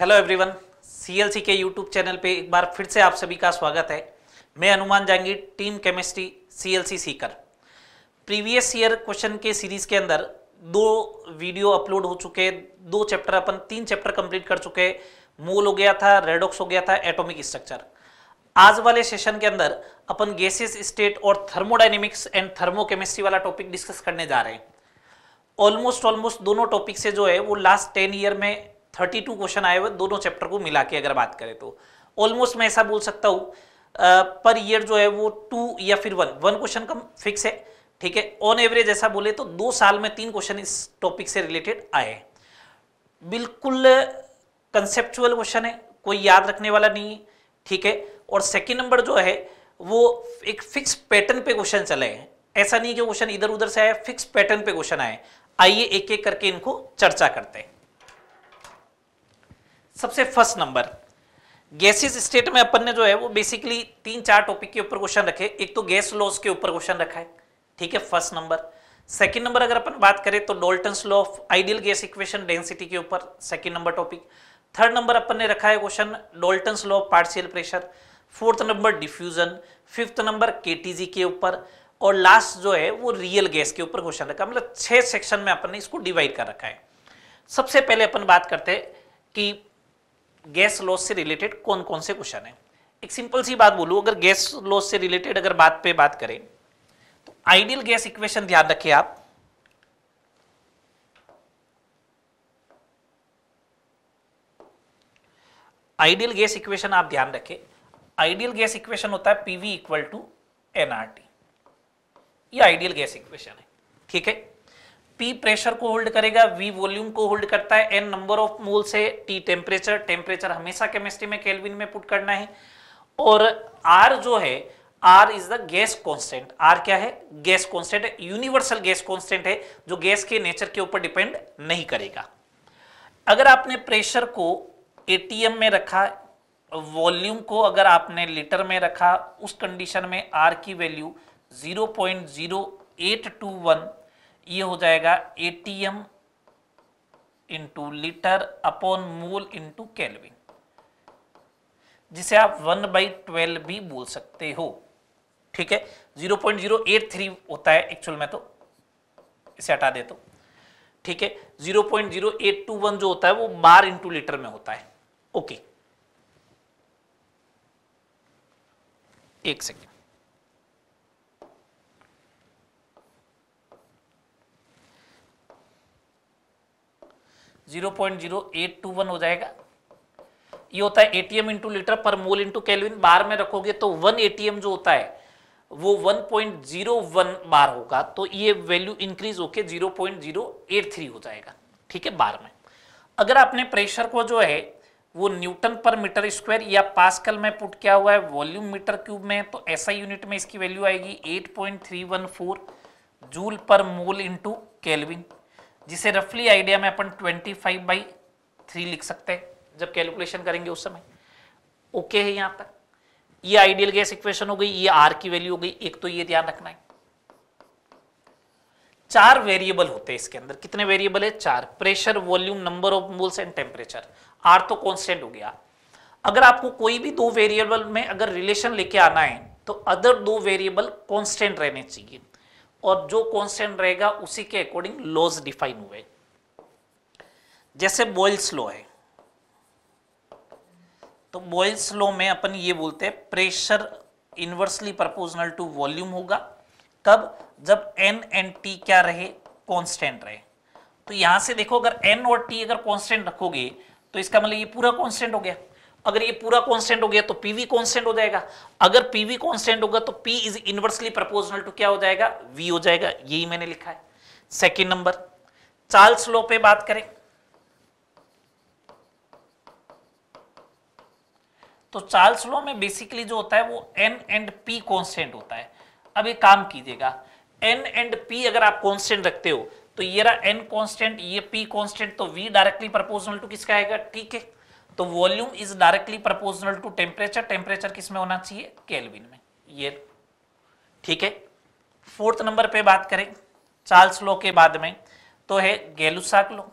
Hello everyone CLC के YouTube channel पे एक बार फिर से आप सभी का स्वागत है मैं Hanuman Jangi team chemistry CLC Sikar previous year question के सीरीज के अंदर दो वीडियो अपलोड हो चुके दो चैप्टर अपन तीन चैप्टर कंप्लीट कर चुके मोल हो गया था रेडोक्स हो गया था एटोमिक स्ट्रक्चर आज वाले सेशन के अंदर अपन गैसेस स्टेट और थर्मोडाइनेमिक्स एंड थर्मोकेमिस्ट्री वाला टॉपिक डिस्कस करने जा रहे हैं ऑलमोस्ट ऑलमोस्ट दोनों टॉपिक से जो है वो लास्ट टेन ईयर में थर्टी टू क्वेश्चन आए हुए दोनों चैप्टर को मिला के अगर बात करें तो ऑलमोस्ट मैं ऐसा बोल सकता हूँ पर ईयर जो है वो टू या फिर वन वन क्वेश्चन का फिक्स है ठीक है ऑन एवरेज ऐसा बोले तो दो साल में तीन क्वेश्चन इस टॉपिक से रिलेटेड आए बिल्कुल कंसेप्चुअल क्वेश्चन है कोई याद रखने वाला नहीं है ठीक है और सेकेंड नंबर जो है वो एक फिक्स पैटर्न पे क्वेश्चन चले हैं ऐसा नहीं कि क्वेश्चन इधर उधर से आए फिक्स पैटर्न पे क्वेश्चन आए आइए एक एक करके इनको चर्चा करते हैं सबसे फर्स्ट नंबर गैसेस स्टेट में अपन ने जो है वो बेसिकली तीन चार टॉपिक के ऊपर क्वेश्चन रखे एक तो गैस लॉस के ऊपर क्वेश्चन रखा है ठीक है फर्स्ट नंबर सेकंड नंबर अगर अपन बात करें तो Dalton law of ideal gas equation density के ऊपर second number topic third number अपन ने रखा है question Dalton law of partial pressure fourth number diffusion fifth number के के ऊपर और लास्ट जो है वो रियल गैस के ऊपर क्वेश्चन रखा मतलब छह सेक्शन में अपन ने इसको डिवाइड कर रखा है सबसे पहले अपन बात करते हैं कि गैस लॉस से रिलेटेड कौन कौन से क्वेश्चन है एक सिंपल सी बात बोलू अगर गैस लॉस से रिलेटेड अगर बात पे बात करें तो आइडियल गैस इक्वेशन ध्यान रखिए आप आइडियल गैस इक्वेशन आप ध्यान रखें आइडियल गैस इक्वेशन होता है पीवी इक्वल टू एनआरटी ये आइडियल गैस इक्वेशन है ठीक है पी प्रेशर को होल्ड करेगा वी वॉल्यूम को होल्ड करता है एन नंबर ऑफ मोल से टी टेम्परेचर टेम्परेचर हमेशा केमिस्ट्री में केल्विन में पुट करना है और आर जो है R is the gas constant R क्या है gas constant universal gas constant है जो गैस के नेचर के ऊपर डिपेंड नहीं करेगा अगर आपने प्रेशर को ए में रखा वॉल्यूम को अगर आपने लीटर में रखा उस कंडीशन में आर की value zero point zero eight two one ये हो जाएगा ATM into litre upon mole into Kelvin जिसे आप वन बाई ट्वेल्व भी बोल सकते हो ठीक है zero point zero eight three होता है एक्चुअल में तो इसे हटा दे तो ठीक है zero point zero eight two one जो होता है वो बार इंटू लीटर में होता है ओके एक सेकेंड 0.0821 हो जाएगा ये होता है एटीएम इंटू लीटर पर मोल इंटू कैलविन बार में रखोगे तो वन एटीएम जो होता है वो 1.01 बार होगा तो ये वैल्यू इंक्रीज होके 0.083 हो जाएगा ठीक है बार में अगर आपने प्रेशर को जो है वो न्यूटन पर मीटर स्क्वायर या पास्कल में पुट किया हुआ है वॉल्यूम मीटर क्यूब में तो ऐसा यूनिट में इसकी वैल्यू आएगी 8.314 जूल पर मोल इंटू केल्विन जिसे रफली आइडिया में अपन 25 फाइव बाई थ्री लिख सकते हैं जब कैलकुलेशन करेंगे उस समय ओके है यहां तक ये आइडियल गैस इक्वेशन हो गई ये आर की वैल्यू हो गई एक तो ये ध्यान रखना है चार वेरिएबल होते हैं इसके अंदर कितने वेरिएबल है चार pressure volume number of moles and temperature R तो कॉन्स्टेंट हो गया अगर आपको कोई भी दो वेरिएबल में अगर रिलेशन लेके आना है तो अदर दो वेरिएबल कॉन्स्टेंट रहने चाहिए और जो कॉन्स्टेंट रहेगा उसी के अकॉर्डिंग लॉज डिफाइन हुए जैसे बॉयल्स लॉ है तो बॉयल्स लॉ में अपन ये बोलते हैं pressure inversely proportional to volume होगा कब जब एन एंड टी क्या रहे कॉन्स्टेंट रहे तो यहां से देखो अगर एन और टी अगर कॉन्स्टेंट रखोगे तो इसका मतलब ये पूरा कॉन्स्टेंट हो गया अगर ये पूरा कॉन्स्टेंट हो गया तो पीवी कॉन्स्टेंट हो जाएगा अगर पीवी कॉन्स्टेंट होगा तो P is inversely proportional to क्या हो जाएगा वी हो जाएगा यही मैंने लिखा है सेकेंड नंबर चार्ल्स लॉ पे बात करें तो चार्ल्स लॉ में बेसिकली जो होता है वो एन एंड पी कॉन्स्टेंट होता है अब ये काम कीजिएगा एन एंड पी अगर आप कॉन्स्टेंट रखते हो तो ये रहा एन कॉन्स्टेंट ये पी कॉन्स्टेंट तो वी डायरेक्टली प्रपोजनल टू किसका आएगा ठीक है तो volume is directly proportional to temperature temperature किस में होना चाहिए केल्विन में ये ठीक है फोर्थ नंबर पे बात करें चार्ल्स लो के बाद में तो है गेलुसाक लो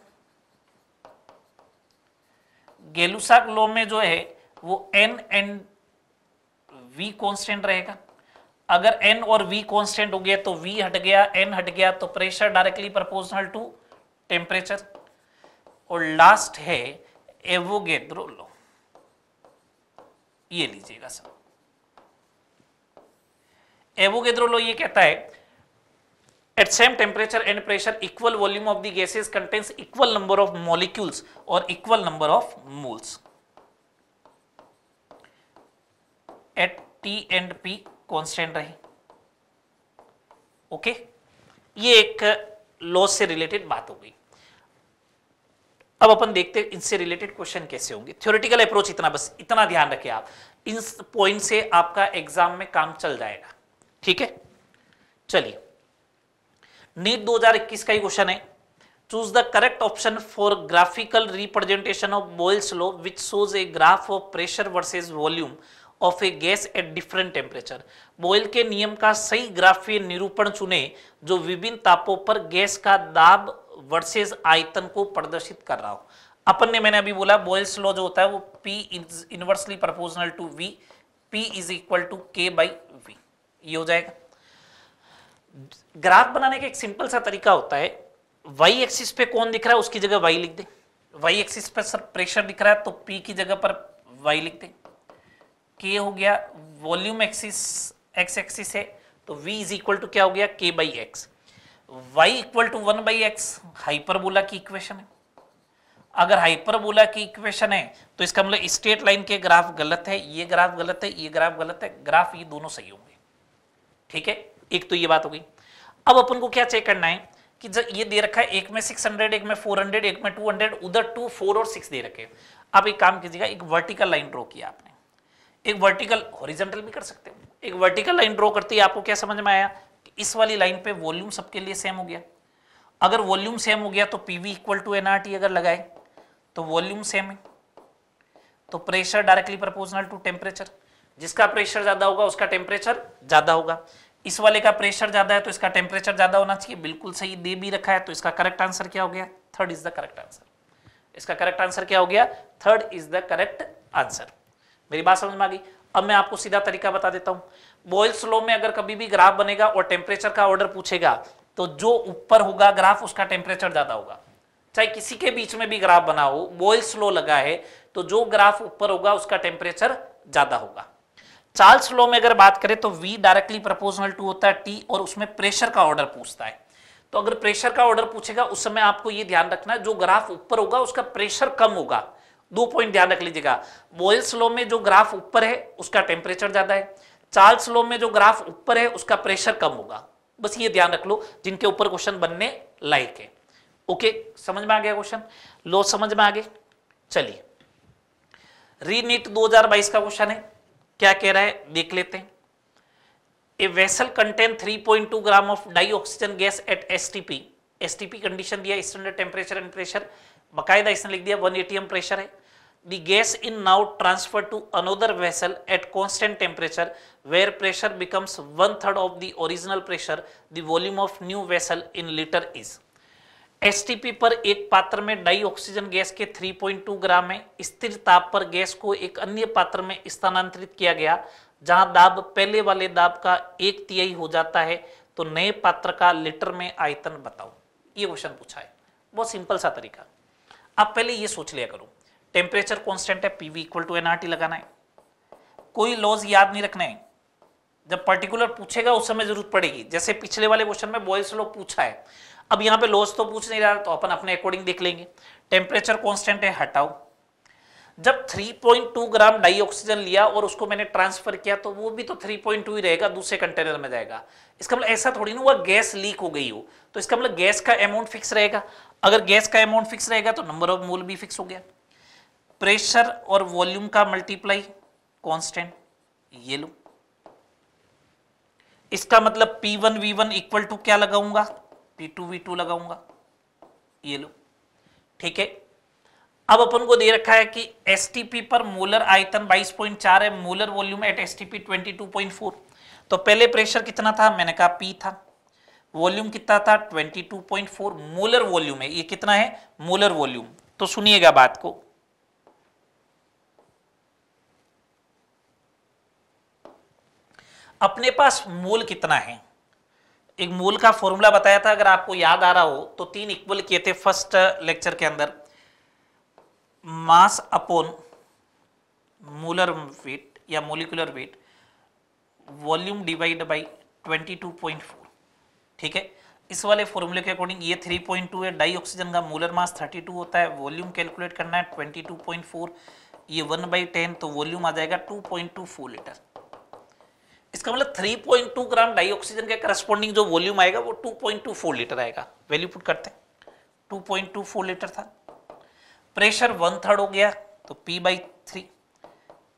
गेलुसाक लो में जो है वो एन एंड वी कॉन्स्टेंट रहेगा अगर एन और वी कॉन्स्टेंट हो गया तो वी हट गया एन हट गया तो pressure directly proportional to temperature और लास्ट है एवोगेड्रो लो ये लीजिएगा सब एवोगेड्रो लो ये कहता है at same temperature and pressure equal volume of the gases contains equal number of molecules और equal number of moles at T and P constant रहे ओके okay? ये एक लॉ से रिलेटेड बात हो गई अब अपन देखते हैं इनसे रिलेटेड क्वेश्चन कैसे होंगे थ्योरेटिकल अप्रोच इतना बस इतना ध्यान रखें आप इन पॉइंट से आपका एग्जाम में काम चल जाएगा ठीक है चलिए नीट 2021 का ही क्वेश्चन है choose the correct option for graphical representation of Boyle's law which shows a graph of pressure versus volume of a gas at different temperature Boyle के नियम का सही ग्राफीय निरूपण चुने जो विभिन्न तापों पर गैस का दाब वर्सेस आयतन को प्रदर्शित कर रहा हो अपन ने मैंने अभी बोला बोयल्स लॉ जो होता है वो P inversely proportional to V P is equal to K by V ये हो जाएगा ग्राफ बनाने का एक सिंपल सा तरीका होता है वाई एक्सिस पे कौन दिख रहा है उसकी जगह वाई लिख दे वाई एक्सिस पे सर प्रेशर दिख रहा है तो पी की जगह पर वाई लिख दे के हो गया वॉल्यूम एक्सिस एक्स एक्सिस है तो वी इज इक्वल टू क्या हो गया K by X y equal to one by X hyperbola की इक्वेशन है अगर हाइपरबोला की इक्वेशन है तो इसका मतलब स्ट्रेट लाइन के ग्राफ गलत है ये ग्राफ गलत है ये ग्राफ गलत है ग्राफ ये दोनों सही होंगे ठीक है एक तो ये बात हो गई अब अपन को क्या चेक करना है कि जब ये दे रखा है एक में सिक्स हंड्रेड एक में फोर हंड्रेड एक में टू हंड्रेड उधर टू फोर और सिक्स दे रखे आप एक काम कीजिएगा एक वर्टिकल लाइन ड्रॉ किया आपने एक वर्टिकल हॉरिजेंटल भी कर सकते हो एक वर्टिकल लाइन ड्रॉ करती है आपको क्या समझ में आया इस वाली लाइन पे वॉल्यूम सबके लिए सेम हो गया अगर वॉल्यूम सेम हो गया तो P V equal to N R T अगर लगाए तो वॉल्यूम सेम है तो pressure directly proportional to temperature जिसका प्रेशर ज़्यादा होगा उसका टेम्परेचर ज़्यादा होगा इस वाले का प्रेशर ज़्यादा है तो इसका टेम्परेचर ज़्यादा होना चाहिए बिल्कुल सही दे भी रखा है तो इसका करेक्ट आंसर क्या हो गया third is the correct answer इसका करेक्ट आंसर क्या हो गया third is the correct answer मेरी बात समझ में आ गई अब मैं आपको सीधा तरीका बता देता हूं बॉयल्स लॉ में अगर कभी भी ग्राफ बनेगा और टेम्परेचर का ऑर्डर पूछेगा तो जो ऊपर होगा ग्राफ उसका टेम्परेचर ज़्यादा होगा चाहे किसी के बीच में भी ग्राफ बना हो बॉयल्स लॉ लगा है तो जो ग्राफ ऊपर होगा उसका टेम्परेचर ज़्यादा होगा चार्ल्स लो में अगर बात करें तो वी डायरेक्टली प्रपोजनल टू होता है टी और उसमें प्रेशर का ऑर्डर पूछता है तो अगर प्रेशर का ऑर्डर पूछेगा उस समय आपको यह ध्यान रखना है जो ग्राफ ऊपर होगा उसका प्रेशर कम होगा दो पॉइंट ध्यान रख लीजिएगा बॉयल्स लो में जो ग्राफ ऊपर है उसका टेम्परेचर ज़्यादा है चार्ल्स लो में जो ग्राफ ऊपर है उसका प्रेशर कम होगा बस ये ध्यान रख लो जिनके ऊपर क्वेश्चन बनने लायक है ओके समझ में आ गया क्वेश्चन लो समझ में आ गए चलिए रीनीट 2022 का क्वेश्चन है क्या कह रहा है देख लेते हैं a vessel contain 3.2 gram of di oxygen gas at STP STP condition दिया स्टैंडर्ड टेम्परेचर एंड प्रेशर बकायदा इसने लिख दिया वन एटीएम प्रेशर है the gas in now transferred to another vessel at constant temperature where pressure becomes one third of the original pressure the volume of new vessel in liter is STP पर एक पात्र में dioxygen gas के 3.2 ग्राम है स्थिर ताप पर gas को एक अन्य पात्र में स्थानांतरित किया गया जहां दाब पहले वाले दाब का एक तिहाई हो जाता है तो नए पात्र का लीटर में आयतन बताओ ये क्वेश्चन पूछा है बहुत सिंपल सा तरीका आप पहले ये सोच लिया करो टेम्परेचर कॉन्स्टेंट है पीवी इक्वल टू एनआरटी लगाना है कोई लॉज याद नहीं रखना है जब पर्टिकुलर पूछेगा उस समय जरूरत पड़ेगी जैसे पिछले वाले क्वेश्चन में बॉयस लोग पूछा है अब यहाँ पे लॉज तो पूछ नहीं रहा तो अपन अपने अकॉर्डिंग देख लेंगे टेम्परेचर कॉन्स्टेंट है हटाओ जब 3.2 ग्राम डाइऑक्सीजन लिया और उसको मैंने ट्रांसफर किया तो वो भी तो 3.2 ही रहेगा दूसरे कंटेनर में जाएगा इसका मतलब ऐसा थोड़ी ना हुआ गैस लीक हो गई हो तो इसका मतलब गैस का अमाउंट फिक्स रहेगा अगर गैस का अमाउंट फिक्स रहेगा तो नंबर ऑफ मोल भी फिक्स हो गया प्रेशर और वॉल्यूम का मल्टीप्लाई कांस्टेंट ये लो इसका मतलब P1 one V one equal to क्या लगाऊंगा P2 V2 लगाऊंगा ये लो ठीक है अब अपन को दे रखा है कि एसटीपी पर मोलर आयतन 22.4 है मोलर वॉल्यूम एट पॉइंट 22.4 तो पहले प्रेशर कितना था मैंने कहा पी था वॉल्यूम कितना था 22.4 मोलर वॉल्यूम है ये कितना है मोलर वॉल्यूम तो सुनिएगा बात को अपने पास मोल कितना है एक मोल का फॉर्मूला बताया था अगर आपको याद आ रहा हो तो तीन इक्वल किए थे फर्स्ट लेक्चर के अंदर मास अपॉन मोलर वेट या molecular weight volume divide by 22.4 ठीक है इस वाले फॉर्मूले के अकॉर्डिंग ये 3.2 है डाई ऑक्सीजन का मोलर मास 32 होता है वॉल्यूम कैलकुलेट करना है 22.4 ये 1 बाई टेन तो वॉल्यूम आ जाएगा 2.24 लीटर इसका मतलब 3.2 ग्राम डाइऑक्सीजन के करस्पॉन्डिंग जो वॉल्यूम आएगा वो 2.24 लीटर आएगा वैल्यू पुट करते हैं 2.24 लीटर था प्रेशर वन थर्ड हो गया तो P by three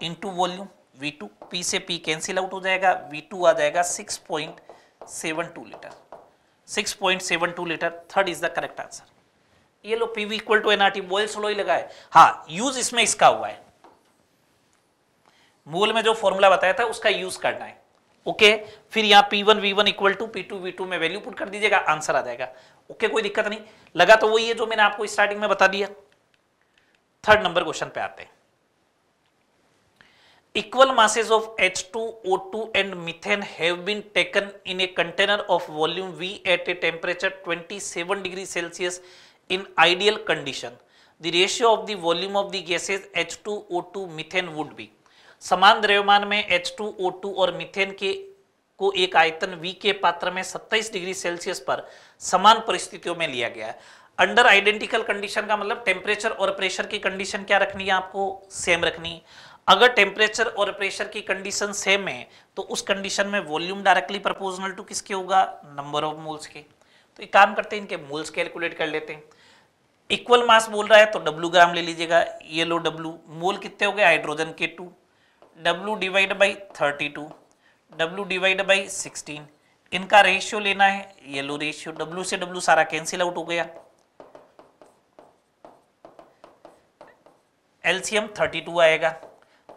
into volume V2 P से P कैंसिल आउट हो जाएगा V2 आ जाएगा 6.72 litre 6.72 litre third is the correct answer ये लो P V equal to N NRT Boyle's law ही लगा है हाँ यूज इसमें इसका हुआ है मूल में जो फॉर्मूला बताया था उसका यूज करना है ओके फिर यहाँ P one V one equal to P two V two में वैल्यू पुट कर दीजिएगा आंसर आ जाएगा ओके कोई दिक्कत नहीं लगा तो वही है जो मैंने आपको स्टार्टिंग में बता दिया थर्ड नंबर क्वेश्चन पे आते equal masses of H two O two and methane have been taken in a container of volume V at a temperature twenty seven degree Celsius in ideal condition the ratio of the volume of the gases H two O two methane would be समान द्रव्यमान में H two O two और methane के को एक आयतन V के पात्र में 27 डिग्री सेल्सियस पर समान परिस्थितियों में लिया गया है अंडर आइडेंटिकल कंडीशन का मतलब टेम्परेचर और प्रेशर की कंडीशन क्या रखनी है आपको सेम रखनी अगर टेम्परेचर और प्रेशर की कंडीशन सेम है तो उस कंडीशन में वॉल्यूम डायरेक्टली प्रपोजनल टू किसके होगा नंबर ऑफ मोल्स के तो एक काम करते हैं इनके मोल्स कैलकुलेट कर लेते हैं इक्वल मास बोल रहा है तो डब्लू ग्राम ले लीजिएगा ये लो डब्लू मोल कितने हो गए हाइड्रोजन के two W divide by thirty two W divide by sixteen इनका रेशियो लेना है येलो रेशियो W से W सारा कैंसिल आउट हो गया एलसीएम 32 आएगा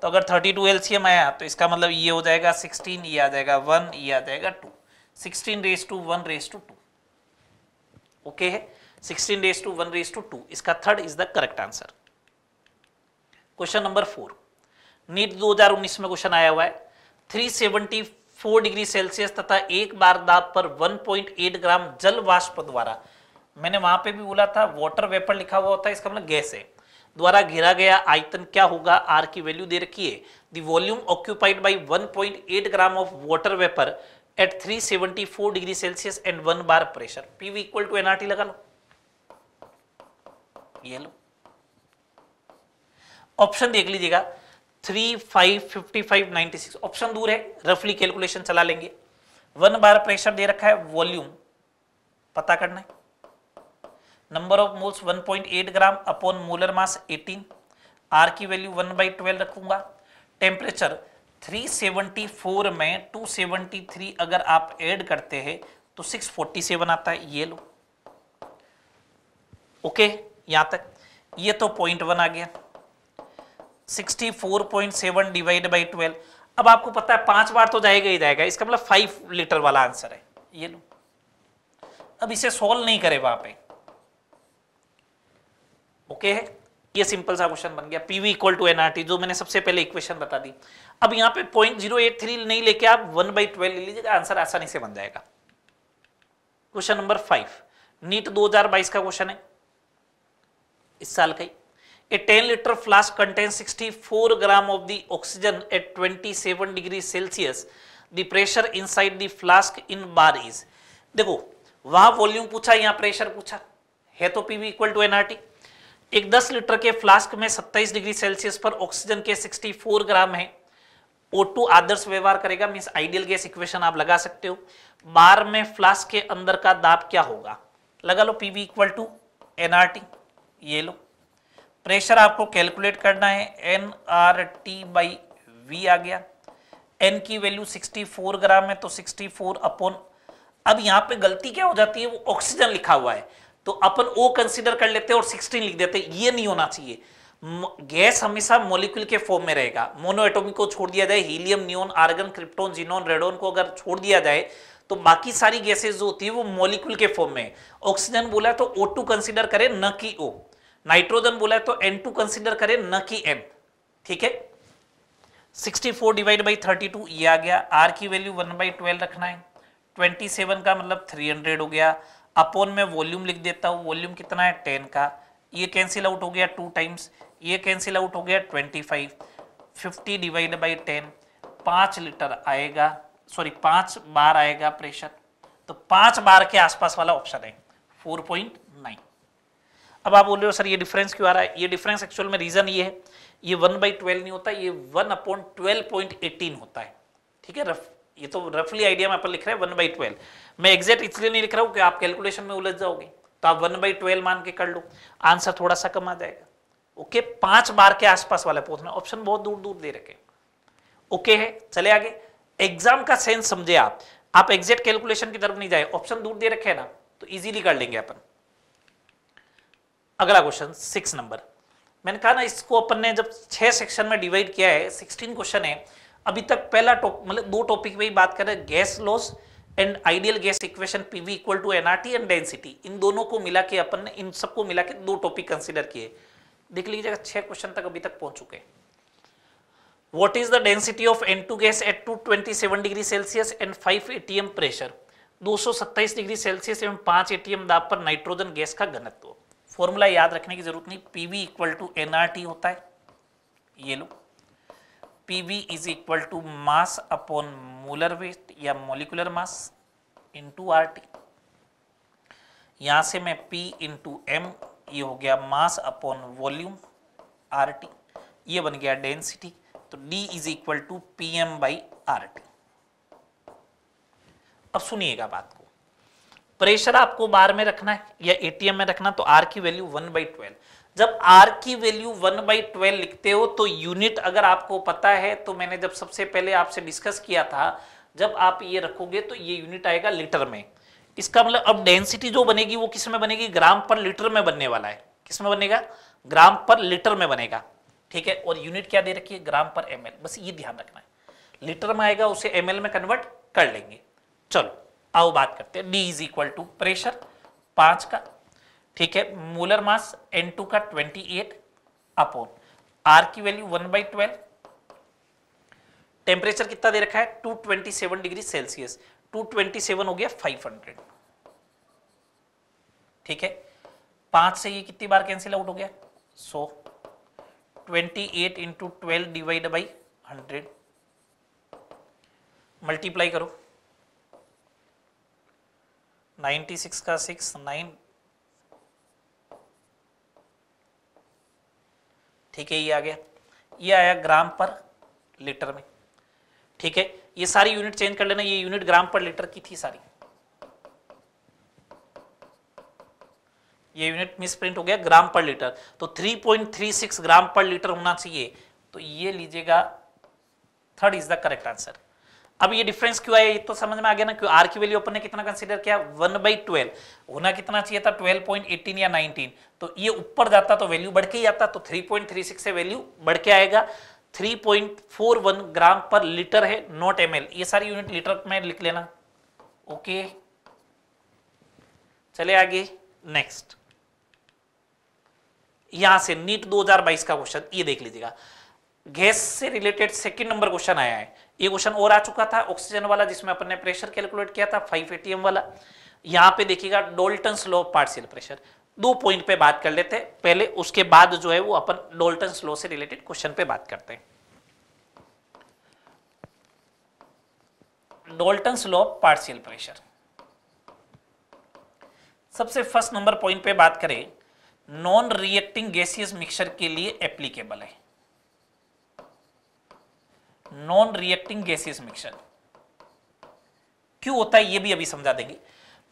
तो अगर 32 एलसीएम आया तो इसका मतलब ये हो जाएगा 16 ये आ जाएगा 1 ये आ जाएगा 2 16 raise to one race to two okay है 16 raise to one race to two इसका third is the correct answer question number four NEET 2019 में क्वेश्चन आया हुआ है 374 डिग्री सेल्सियस तथा एक बार दाब पर 1.8 ग्राम जल वाष्प द्वारा मैंने वहां पे भी बोला था वाटर वेपर लिखा हुआ होता है इसका मतलब गैस है द्वारा घेरा गया आयतन क्या होगा आर की वैल्यू दे रखी है the volume occupied by one gram of water vapour at three degree Celsius and one bar pressure P V equal to N लगा लो ये लो ऑप्शन देख लीजिएगा three five fifty five ninety six option दूर है रफली कैलकुलेशन चला लेंगे वन बार प्रेशर दे रखा है वॉल्यूम पता करना है number of moles 1.8 gram upon molar mass 18 R की वैल्यू 1 बाई ट्वेल्व रखूंगा टेम्परेचर 374 में 273 अगर आप ऐड करते हैं तो 647 आता है ये लो ओके यहां तक ये तो पॉइंट वन आ गया 64.7 डिवाइड बाय 12 अब आपको पता है पांच बार तो जाएगा ही जाएगा इसका मतलब फाइव लीटर वाला आंसर है ये लो अब इसे सॉल्व नहीं करे वहां पे ओके है ये सिंपल सा क्वेश्चन बन गया पीवी इक्वल टू एनआरटी जो मैंने सबसे पहले इक्वेशन बता दी अब यहां पे पॉइंट जीरो एट थ्री नहीं लेके आप वन बाई ट्वेल्व ले लीजिएगा आंसर आसानी से बन जाएगा क्वेश्चन नंबर फाइव नीट दो का क्वेश्चन है इस साल का ही A 10 liter flask contains 64 gram of the oxygen at 27 degree Celsius. The pressure inside the flask in bar is. देखो वहां वॉल्यूम पूछा यहाँ प्रेशर पूछा है तो पीवी इक्वल टू एनआरटी एक 10 लीटर के फ्लास्क में 27 डिग्री सेल्सियस पर ऑक्सीजन के 64 ग्राम है O2 आदर्श व्यवहार करेगा मीन्स आइडियल गैस इक्वेशन आप लगा सकते हो बार में फ्लास्क के अंदर का दाब क्या होगा लगा लो पीवी इक्वल टू एनआरटी ये लो प्रेशर आपको कैलकुलेट करना है N R T by V आ गया एन की वैल्यू 64 ग्राम है तो 64 फोर अपॉन अब यहाँ पे गलती क्या हो जाती है वो ऑक्सीजन लिखा हुआ है तो अपन ओ कंसीडर कर लेते हैं और 16 लिख देते हैं ये नहीं होना चाहिए गैस हमेशा मोलिक्यूल के फॉर्म में रहेगा मोनोएटोमी को छोड़ दिया जाए हीलियम न्यून आर्गन क्रिप्टोन जीनोन रेडोन को अगर छोड़ दिया जाए तो बाकी सारी गैसेज जो होती है वो मोलिक्यूल के फॉर्म में ऑक्सीजन बोला तो ओ टू करें न कि ओ नाइट्रोजन बोला है तो एन टू कंसिडर करें न कि एम ठीक है 64 four divide by thirty two ये आ गया आर की वैल्यू वन बाई ट्वेल्व रखना है 27 का मतलब 300 हो गया अपोन में वॉल्यूम लिख देता हूँ वॉल्यूम कितना है 10 का ये कैंसिल आउट हो गया टू टाइम्स ये कैंसिल आउट हो गया 25 फिफ्टी डिवाइड बाई टेन पाँच लीटर आएगा सॉरी पाँच बार आएगा प्रेशर तो पाँच बार के आसपास वाला ऑप्शन है 4.5 अब आप बोल रहे हो सर ये डिफरेंस क्यों आ रहा है ये डिफरेंस एक्चुअल में रीज़न ये है ये वन बाई ट्वेल्व नहीं होता ये one upon twelve point eighteen होता है ठीक है रफ ये तो रफली आइडिया में अपन लिख रहे हैं वन बाई ट्वेल्व मैं एग्जैक्ट इसलिए नहीं लिख रहा हूँ कि आप कैलकुलेशन में उलझ जाओगे तो आप वन बाई ट्वेल्व मान के कर लो आंसर थोड़ा सा कम आ जाएगा ओके okay, पांच बार के आसपास वाला पूछना ऑप्शन बहुत दूर दूर दे रखे ओके है चले आगे एग्जाम का सेंस समझे आप आप एग्जैक्ट कैलकुलेशन की तरफ नहीं जाए ऑप्शन दूर दे रखे ना तो इजीली कर लेंगे अपन अगला क्वेश्चन सिक्स नंबर मैंने कहा ना इसको अपन ने जब छह सेक्शन में डिवाइड किया है सिक्सटीन क्वेश्चन है अभी तक पहला मतलब दो टॉपिक में ही बात कर रहे हैं gas laws and ideal gas equation PV equal to NRT and density इन दोनों को मिला के अपन ने इन सबको मिला के दो टॉपिक कंसिडर किए देख लीजिएगा छह क्वेश्चन तक अभी तक पहुंच चुके हैं what is the density of N two gas at two twenty seven degree Celsius and five A T M pressure दो सौ सत्ताईस डिग्री सेल्सियस एवं पांच ए टी एम दाब पर नाइट्रोजन गैस का घनत्व फॉर्मूला याद रखने की जरूरत नहीं P V equal to N R T होता है ये लो P V is equal to mass upon molar weight या molecular mass into R T यहाँ से मैं पी इंटू एम ये हो गया mass upon volume R T ये बन गया डेंसिटी तो D is equal to P M by R T अब सुनिएगा बात प्रेशर आपको बार में रखना है या एटीएम में रखना तो आर की वैल्यू वन बाई ट्वेल्व जब आर की वैल्यू वन बाई ट्वेल्व लिखते हो तो यूनिट अगर आपको पता है तो मैंने जब सबसे पहले आपसे डिस्कस किया था जब आप ये रखोगे तो ये यूनिट आएगा लीटर में इसका मतलब अब डेंसिटी जो बनेगी वो किस में बनेगी ग्राम पर लीटर में बनने वाला है किस में बनेगा ग्राम पर लीटर में बनेगा ठीक है और यूनिट क्या दे रखी है ग्राम पर एम बस ये ध्यान रखना है लीटर में आएगा उसे एम में कन्वर्ट कर लेंगे चलो आओ बात करते हैं D is equal to pressure पांच का ठीक है मोलर मास एन टू का ट्वेंटी एट अपोन आर की value one by twelve temperature कितना दे रखा है two twenty seven degree Celsius two twenty seven हो गया फाइव हंड्रेड ठीक है पांच से ये कितनी बार कैंसिल आउट हो गया so twenty eight into twelve divide by hundred multiply करो नाइन्टी सिक्स का सिक्स नाइन ठीक है ये आ गया ये आया ग्राम पर लीटर में ठीक है ये सारी यूनिट चेंज कर लेना ये यूनिट ग्राम पर लीटर की थी सारी ये यूनिट मिसप्रिंट हो गया ग्राम पर लीटर तो 3.36 ग्राम पर लीटर होना चाहिए तो ये लीजिएगा third is the correct answer अब ये डिफरेंस क्यों आया ये तो समझ में आ गया ना क्यों आर की वैल्यू अपन ने कितना कंसिडर किया वन बाई ट्वेल्व होना कितना चाहिए था ट्वेल्व पॉइंट एटीन या नाइनटीन तो ये ऊपर जाता तो वैल्यू बढ़ के ही आता तो थ्री पॉइंट थ्री सिक्स से वैल्यू बढ़ के आएगा 3.41 ग्राम पर लीटर है नॉट एम ये सारी यूनिट लीटर में लिख लेना ओके चले आगे नेक्स्ट यहां से नीट बाईस का क्वेश्चन ये देख लीजिएगा गैस से रिलेटेड सेकंड नंबर क्वेश्चन आया है ये क्वेश्चन और आ चुका था ऑक्सीजन वाला जिसमें अपन ने प्रेशर कैलकुलेट किया था फाइव एटीएम वाला यहाँ पे देखिएगा डोल्टन स्लो पार्शियल प्रेशर दो पॉइंट पे बात कर लेते हैं पहले उसके बाद जो है वो अपन डोल्टन स्लो से रिलेटेड क्वेश्चन पे बात करते हैं डोल्टन स्लो पार्शियल प्रेशर सबसे फर्स्ट नंबर पॉइंट पे बात करें नॉन रिएक्टिंग गैसियस मिक्सचर के लिए एप्लीकेबल है नॉन रिएक्टिंग गैसेस मिक्सचर क्यों होता है ये भी अभी समझा देंगे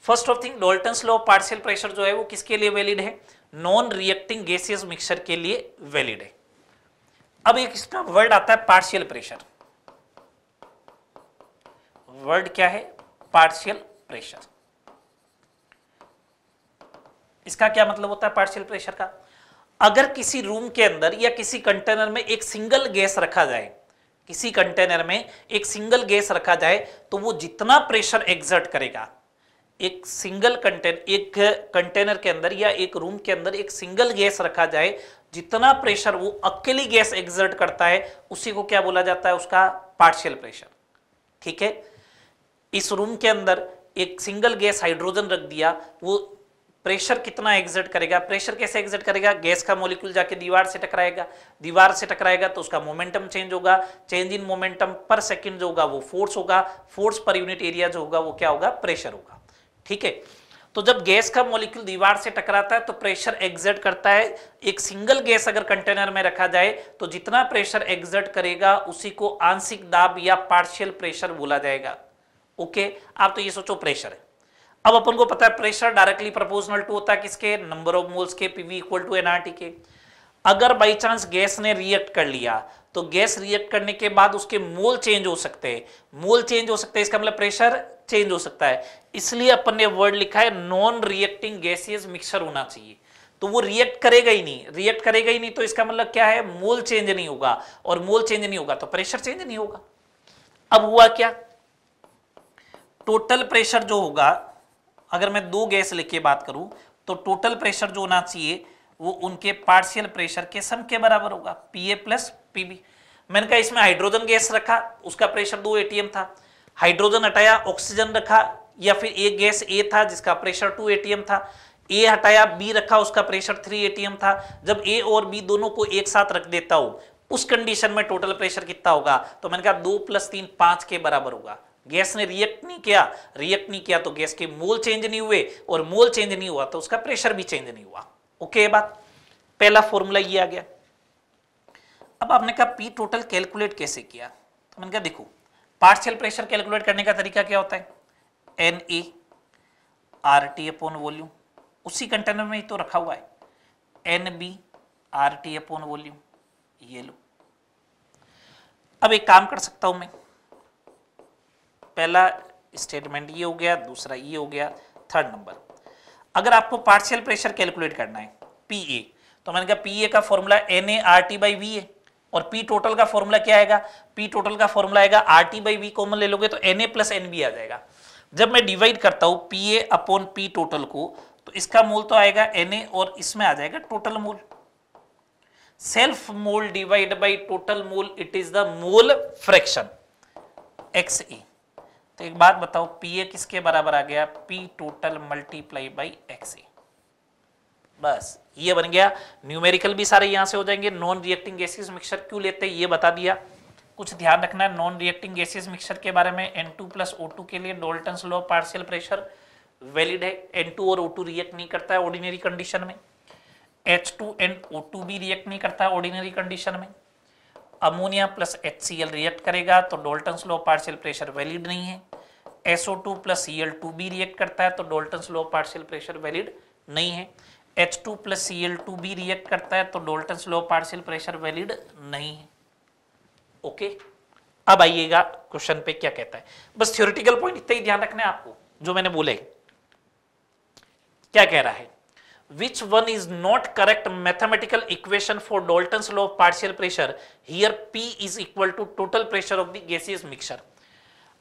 first of thing Dalton law partial pressure जो है वो किसके लिए वैलिड है नॉन रिएक्टिंग गैसेस मिक्सचर के लिए वैलिड है अब एक इसका वर्ड आता है पार्शियल प्रेशर वर्ड क्या है पार्शियल प्रेशर इसका क्या मतलब होता है पार्शियल प्रेशर का अगर किसी रूम के अंदर या किसी कंटेनर में एक सिंगल गैस रखा जाए किसी कंटेनर में एक सिंगल गैस रखा जाए तो वो जितना प्रेशर एग्जर्ट करेगा एक सिंगल कंटेनर एक कंटेनर के अंदर या एक रूम के अंदर एक सिंगल गैस रखा जाए जितना प्रेशर वो अकेली गैस एग्जर्ट करता है उसी को क्या बोला जाता है उसका पार्शियल प्रेशर ठीक है इस रूम के अंदर एक सिंगल गैस हाइड्रोजन रख दिया वो प्रेशर कितना एग्जिट करेगा प्रेशर कैसे एग्जिट करेगा गैस का मोलिक्यूल जाके दीवार से टकराएगा दीवार से टकराएगा तो उसका मोमेंटम चेंज होगा change in momentum per second जो होगा वो फोर्स होगा फोर्स पर यूनिट एरिया जो होगा वो क्या होगा प्रेशर होगा ठीक है तो जब गैस का मोलिक्यूल दीवार से टकराता है तो प्रेशर एग्जर्ट करता है एक सिंगल गैस अगर कंटेनर में रखा जाए तो जितना प्रेशर एग्जर्ट करेगा उसी को आंशिक दाब या पार्शियल प्रेशर बोला जाएगा ओके आप तो ये सोचो प्रेशर है अब अपन को पता है प्रेशर डायरेक्टली प्रोपोर्शनल टू होता है किसके नंबर ऑफ मोल्स के पीवी इक्वल टू एनआरटी के अगर बाय चांस गैस ने रिएक्ट कर लिया तो गैस रिएक्ट करने के बाद उसके मोल चेंज हो सकते हैं मोल चेंज हो सकते हैं इसका मतलब प्रेशर चेंज हो सकता है इसलिए अपन ने वर्ड लिखा है नॉन रिएक्टिंग गैसियस मिक्सर होना चाहिए तो वो रिएक्ट करेगा ही नहीं रिएक्ट करेगा ही नहीं तो इसका मतलब क्या है मोल चेंज नहीं होगा और मोल चेंज नहीं होगा तो प्रेशर चेंज नहीं होगा अब हुआ क्या टोटल प्रेशर जो होगा अगर मैं दो गैस लेके बात करूं तो टोटल प्रेशर जो होना चाहिए वो उनके पार्शियल प्रेशर के सम के बराबर होगा पी ए प्लस पीबी मैंने कहा इसमें हाइड्रोजन गैस रखा उसका प्रेशर दो एटीएम था हाइड्रोजन हटाया ऑक्सीजन रखा या फिर एक गैस ए था जिसका प्रेशर टू एटीएम था ए हटाया बी रखा उसका प्रेशर थ्री एटीएम था जब ए और बी दोनों को एक साथ रख देता हूं उस कंडीशन में टोटल प्रेशर कितना होगा तो मैंने कहा दो प्लस तीन पांच के बराबर होगा गैस ने रिएक्ट नहीं किया रिएक्ट नहीं किया तो गैस के मोल चेंज नहीं हुए और मोल चेंज नहीं हुआ तो उसका प्रेशर भी चेंज नहीं हुआ ओके ये बात पहला फॉर्मूला ये आ गया अब आपने कहा पी टोटल कैलकुलेट कैसे किया तो मैंने कहा देखो पार्शियल प्रेशर कैलकुलेट करने का तरीका क्या होता है N A R T upon volume उसी कंटेनर में ही तो रखा हुआ है N B R T upon volume ये लो अब एक काम कर सकता हूं मैं पहला स्टेटमेंट ये हो गया दूसरा ये हो गया थर्ड नंबर अगर आपको पार्शियल प्रेशर कैलकुलेट करना है पी ए तो मैंने कहा पी ए का formula N A R T by V A और पी टोटल का फॉर्मूला क्या आएगा पी टोटल का फॉर्मूला आएगा R T by V common ले लोगे तो N A plus N B आ जाएगा जब मैं डिवाइड करता हूँ P A upon P total को तो इसका मोल तो आएगा एन ए और इसमें आ जाएगा total mole self mole divide by total mole it is the mole fraction X A तो एक बात बताओ पी ए किसके बराबर आ गया P total multiply by X A बस ये बन गया न्यूमेरिकल भी सारे यहां से हो जाएंगे नॉन रिएक्टिंग गैसेस मिक्सचर क्यों लेते हैं ये बता दिया कुछ ध्यान रखना है नॉन रिएक्टिंग गैसेस मिक्सचर के बारे में N two plus O two के लिए Dalton law partial pressure valid है एन टू और ओ टू रिएक्ट नहीं करता है ऑर्डिनरी कंडीशन में H two and O two भी रिएक्ट नहीं करता है ऑर्डिनरी कंडीशन में अमोनिया प्लस एच रिएक्ट करेगा तो Dalton's law partial pressure valid नहीं है SO two plus C L two बी रिएक्ट करता है तो Dalton's law partial pressure valid नहीं है H two plus C L two बी रिएक्ट करता है तो Dalton's law partial pressure valid नहीं है ओके okay? अब आइएगा क्वेश्चन पे क्या कहता है बस थ्योरेटिकल पॉइंट इतना ही ध्यान रखना है आपको जो मैंने बोले क्या कह रहा है which one is not correct mathematical equation for dalton's law of partial pressure here p is equal to total pressure of the gaseous mixture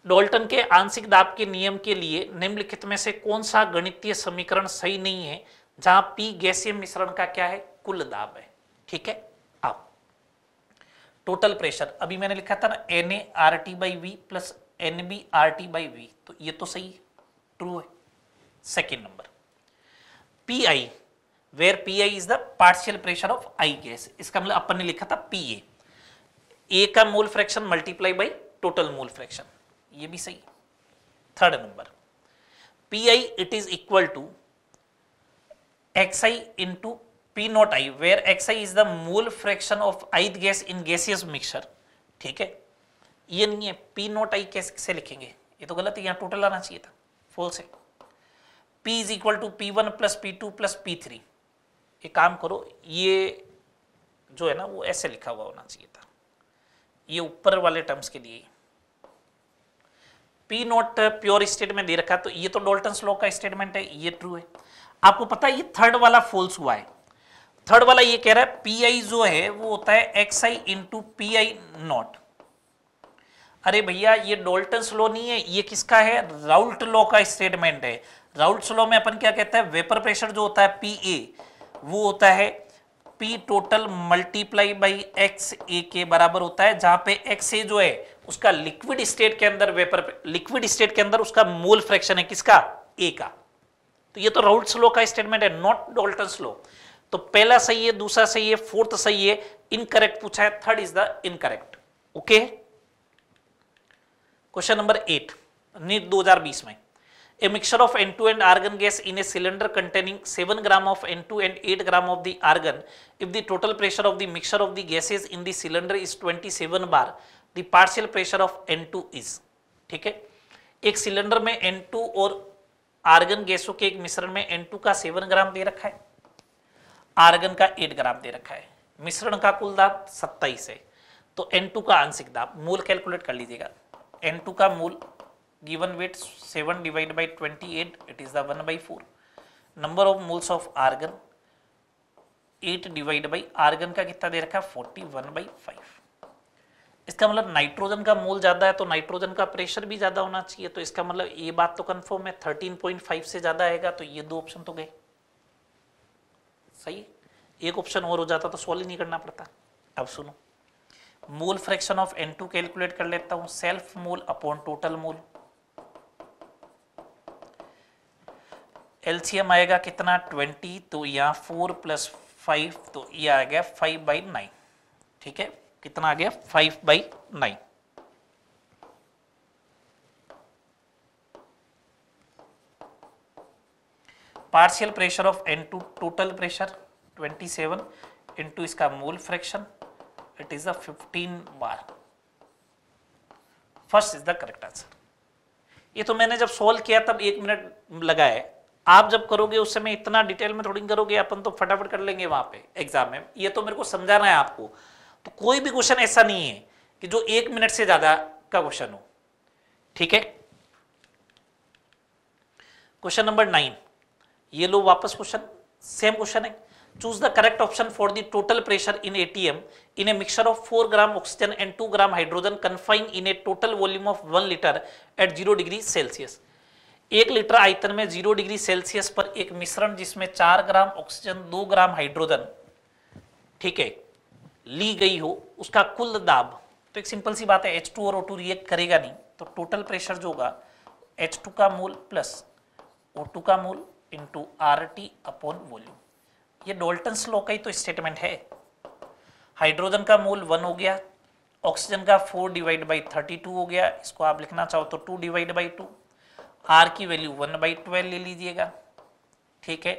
Dalton के आंशिक दाब के नियम के लिए निम्नलिखित में से कौन सा गणितीय समीकरण सही नहीं है जहां पी गैसीय मिश्रण का क्या है कुल दाब है ठीक है आप टोटल प्रेशर अभी मैंने लिखा था ना N A R T by V plus N B R T by V तो ये तो सही है ट्रू है second number P I where P I is the partial pressure of I gas इसका मतलब अपन ने लिखा था पी ए ए का mole fraction multiply by total mole fraction ये भी सही third number P I it is equal to X I into P naught I where X I is the mole fraction of I gas in gaseous mixture ठीक है ये नहीं है P naught आई कैसे लिखेंगे ये तो गलत है यहाँ टोटल आना चाहिए था false set P is equal to P one plus P two plus P three ये काम करो ये जो है ना वो ऐसे लिखा हुआ होना चाहिए था ये ऊपर वाले टर्म्स के लिए P नॉट प्योर स्टेटमेंट दे रखा तो ये तो डोल्टन लॉ का स्टेटमेंट है ये ट्रू है आपको पता है ये थर्ड वाला फॉल्स हुआ है थर्ड वाला ये कह रहा है पी आई जो है वो होता है X I into P I naught अरे भैया ये डोल्टन लॉ नहीं है ये किसका है राउल्ट लॉ का स्टेटमेंट है राउल्ट लॉ में अपन क्या कहते हैं वेपर प्रेशर जो होता है पी ए वो होता है P total multiply by X A के बराबर होता है जहां पे एक्स ए जो है उसका लिक्विड स्टेट के अंदर वेपर लिक्विड स्टेट के अंदर उसका मोल फ्रैक्शन है किसका ए का तो ये तो राउल्ट लॉ का स्टेटमेंट है नॉट डोल्टन लॉ तो पहला सही है दूसरा सही है फोर्थ सही है इनकरेक्ट पूछा है third is the incorrect okay question number eight NEET 2020 में A mixture of N2 and argon gas in a cylinder containing 7 gram of N2 and 8 gram of the argon. If the total pressure of the mixture of the gases in the cylinder is 27 bar, the partial pressure of N2 is. ठीक है एक cylinder में N2 और argon गैसों के एक मिश्रण में N2 का 7 ग्राम दे रखा है आर्गन का 8 ग्राम दे रखा है मिश्रण का कुल दाब 27 है तो N2 का आंशिक दाब मूल कैलकुलेट कर लीजिएगा N2 का मूल given weight 7 divided by 28 it is the 1 by 4 number of moles of argon 8 divided by argon का कितना दे रखा है 41 by 5 इसका मतलब नाइट्रोजन का मोल ज्यादा है तो नाइट्रोजन का प्रेशर भी ज्यादा होना चाहिए तो इसका मतलब ये बात तो कंफर्म है 13.5 से ज्यादा आएगा तो ये दो ऑप्शन तो गए सही एक ऑप्शन और हो जाता तो सॉल्व ही नहीं करना पड़ता अब सुनो मोल फ्रैक्शन ऑफ N2 कैलकुलेट कर लेता हूँ self mole upon total mole LCM आएगा कितना ट्वेंटी तो यहाँ फोर प्लस फाइव तो ये आ गया फाइव बाई नाइन ठीक है कितना आ गया five by nine partial pressure of N two total pressure 27 seven into इसका mole fraction it is the 15 bar first is the correct answer ये तो मैंने जब सोल्व किया तब एक मिनट लगा है आप जब करोगे उस समय इतना डिटेल में थोड़ी करोगे अपन तो फटाफट कर लेंगे वहां पे एग्जाम में ये तो मेरे को समझाना है आपको तो कोई भी क्वेश्चन ऐसा नहीं है कि जो एक मिनट से ज्यादा का क्वेश्चन हो ठीक है क्वेश्चन नंबर नाइन ये लो वापस क्वेश्चन सेम क्वेश्चन है choose the correct option for the total pressure in atm in a mixture of four gram oxygen and two gram hydrogen confined in a total volume of one litre at zero degree Celsius एक लीटर आयतन में zero degree Celsius पर एक मिश्रण जिसमें चार gram oxygen दो ग्राम हाइड्रोजन ठीक है ली गई हो उसका कुल दाब तो एक सिंपल सी बात है एच टू और ओ टू रिएक्ट करेगा नहीं तो टोटल प्रेशर जो होगा एच टू का मूल प्लस ओ टू का mole into R T upon volume ये डोल्टन स्लो का ही तो स्टेटमेंट है हाइड्रोजन का मूल वन हो गया ऑक्सीजन का four divide by thirty two हो गया इसको आप लिखना चाहो तो two divide by two R की वैल्यू वन बाई ट्वेल्व ले लीजिएगा ठीक है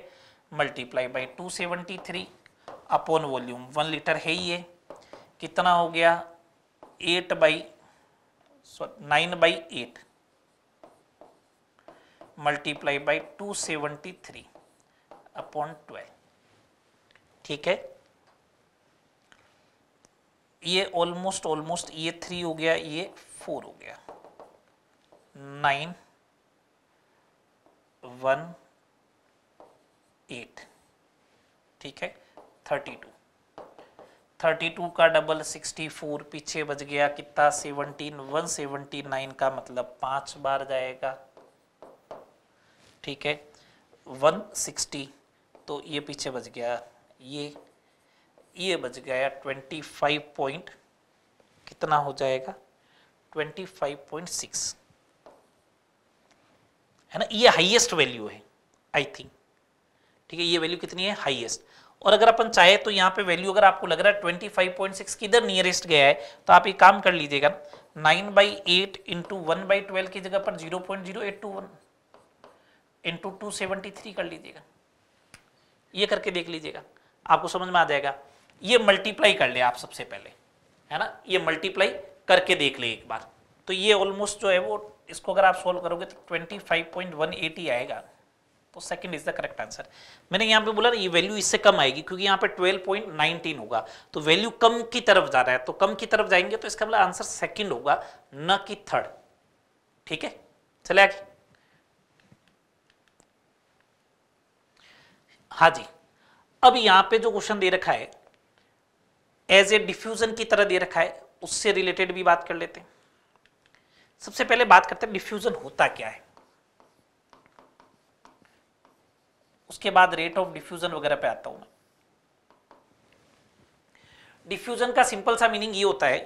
multiply by two seventy three upon volume one litre है ही है कितना हो गया eight by nine by eight multiply by two seventy three upon twelve ठीक है ये ऑलमोस्ट ऑलमोस्ट ये थ्री हो गया ये फोर हो गया नाइन वन एट ठीक है थर्टी टू थर्टी टू का डबल सिक्सटी फोर पीछे बच गया कितना सेवनटीन वन सेवनटी नाइन का मतलब पांच बार जाएगा ठीक है वन सिक्सटी तो ये पीछे बच गया ये ये बच गया ट्वेंटी फाइव पॉइंट कितना हो जाएगा ट्वेंटी फाइव पॉइंट सिक्स है ना ये हाईएस्ट वैल्यू है आई थिंक ठीक है ये वैल्यू कितनी है हाईएस्ट और अगर अपन चाहे तो यहाँ पे वैल्यू अगर आपको लग रहा है ट्वेंटी फाइव पॉइंट सिक्स किधर नियरेस्ट गया है तो आप एक काम कर लीजिएगा ना nine by eight into one by twelve की जगह पर zero point zero eight two one into two seventy three कर लीजिएगा ये करके देख लीजिएगा आपको समझ में आ जाएगा ये मल्टीप्लाई कर ले आप सबसे पहले है ना ये मल्टीप्लाई करके देख ले एक बार तो ये ऑलमोस्ट जो है वो इसको अगर आप सोल्व करोगे तो twenty five point one eighty आएगा तो second is the correct answer मैंने यहाँ पे बोला ना ये वैल्यू इससे कम आएगी क्योंकि यहाँ पे 12.19 होगा तो वैल्यू कम की तरफ जा रहा है तो कम की तरफ जाएंगे तो इसका मतलब आंसर सेकंड होगा न कि थर्ड ठीक है चले आगे हाँ जी अब यहाँ पे जो क्वेश्चन दे रखा है एज ए डिफ्यूजन की तरह दे रखा है उससे रिलेटेड भी बात कर लेते हैं सबसे पहले बात करते हैं डिफ्यूजन होता क्या है उसके बाद रेट ऑफ डिफ्यूजन वगैरह पे आता हूं मैं डिफ्यूजन का सिंपल सा मीनिंग ये होता है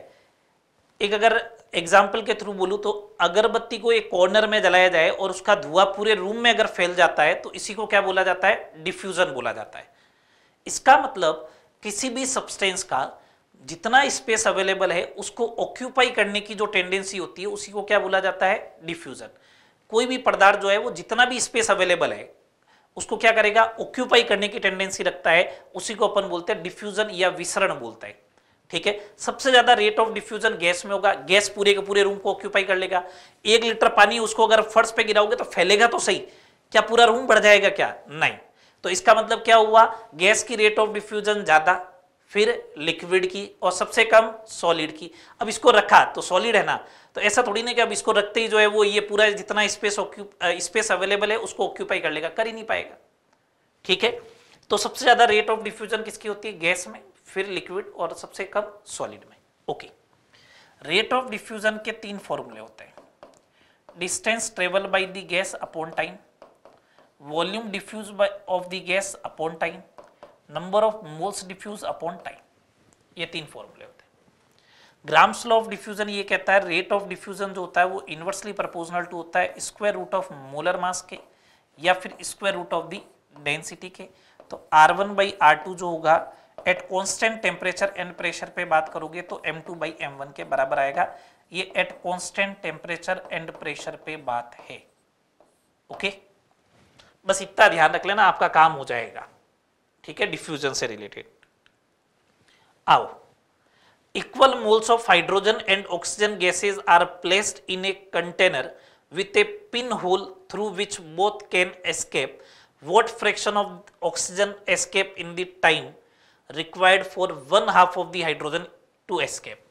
एक अगर एग्जाम्पल के थ्रू बोलूं तो अगरबत्ती को एक कॉर्नर में जलाया जाए और उसका धुआं पूरे रूम में अगर फैल जाता है तो इसी को क्या बोला जाता है डिफ्यूजन बोला जाता है इसका मतलब किसी भी सब्सटेंस का जितना स्पेस अवेलेबल है उसको ऑक्यूपाई करने की जो टेंडेंसी होती है उसी को क्या बोला जाता है डिफ्यूजन कोई भी पदार्थ जो है वो जितना भी स्पेस अवेलेबल है उसको क्या करेगा ऑक्यूपाई करने की टेंडेंसी रखता है उसी को अपन बोलते हैं डिफ्यूजन या विसरण बोलता है ठीक है सबसे ज्यादा रेट ऑफ डिफ्यूजन गैस में होगा गैस पूरे के पूरे रूम को ऑक्यूपाई कर लेगा एक लीटर पानी उसको अगर फर्श पे गिराओगे तो फैलेगा तो सही क्या पूरा रूम बढ़ जाएगा क्या नहीं तो इसका मतलब क्या हुआ गैस की रेट ऑफ डिफ्यूजन ज्यादा फिर लिक्विड की और सबसे कम सॉलिड की अब इसको रखा तो सॉलिड है ना तो ऐसा थोड़ी ना कि अब इसको रखते ही जो है वो ये पूरा जितना स्पेस स्पेस अवेलेबल है उसको ऑक्यूपाई कर लेगा कर ही नहीं पाएगा ठीक है तो सबसे ज़्यादा रेट ऑफ डिफ्यूजन किसकी होती है गैस में फिर लिक्विड और सबसे कम सॉलिड में ओके रेट ऑफ डिफ्यूजन के तीन फॉर्मूले होते हैं distance travel by the gas upon time volume diffuse of the gas upon time number of moles diffuse upon time ये तीन फॉर्मूले होते हैं ग्राम्स लॉ ऑफ डिफ्यूजन ये कहता है रेट ऑफ डिफ्यूजन जो होता है वो इनवर्सली प्रपोजनल टू होता है square root of molar mass के या फिर square root of the density के तो R one by R two जो होगा at constant temperature and pressure पे बात करोगे तो M two by M one के बराबर आएगा ये at constant temperature and pressure पे बात है ओके बस इतना ध्यान रख लेना आपका काम हो जाएगा ठीक है डिफ्यूजन से रिलेटेड आओ equal moles of hydrogen and oxygen gases are placed in a container with a pin hole through which both can escape what fraction of oxygen escape in time required for one half of the hydrogen to escape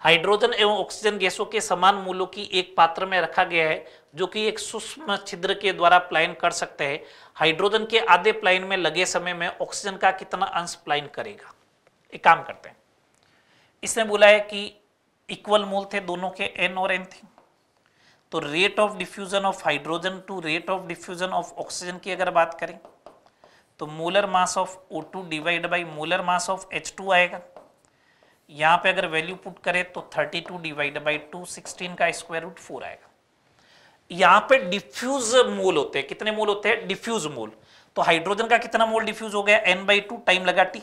hydrogen एवं oxygen गैसों के समान मूलों की एक पात्र में रखा गया है जो कि एक सूक्ष्म छिद्र के द्वारा प्लाइन कर सकते हैं हाइड्रोजन के आधे प्लाइन में लगे समय में ऑक्सीजन का कितना अंश प्लाइन करेगा एक काम करते हैं इसने बोला है कि इक्वल मोल थे दोनों के एन और एन थे तो rate of diffusion of hydrogen to rate of diffusion of oxygen की अगर बात करें तो molar mass of O two divide by molar mass of H two आएगा यहाँ पे अगर वैल्यू पुट करें तो 32 डिवाइड बाई टू सिक्सटीन का स्क्वायर रूट फोर आएगा यहां पे डिफ्यूज मोल होते हैं कितने मोल होते हैं डिफ्यूज मोल तो हाइड्रोजन का कितना मोल डिफ्यूज हो गया एन बाई टू टाइम लगा टी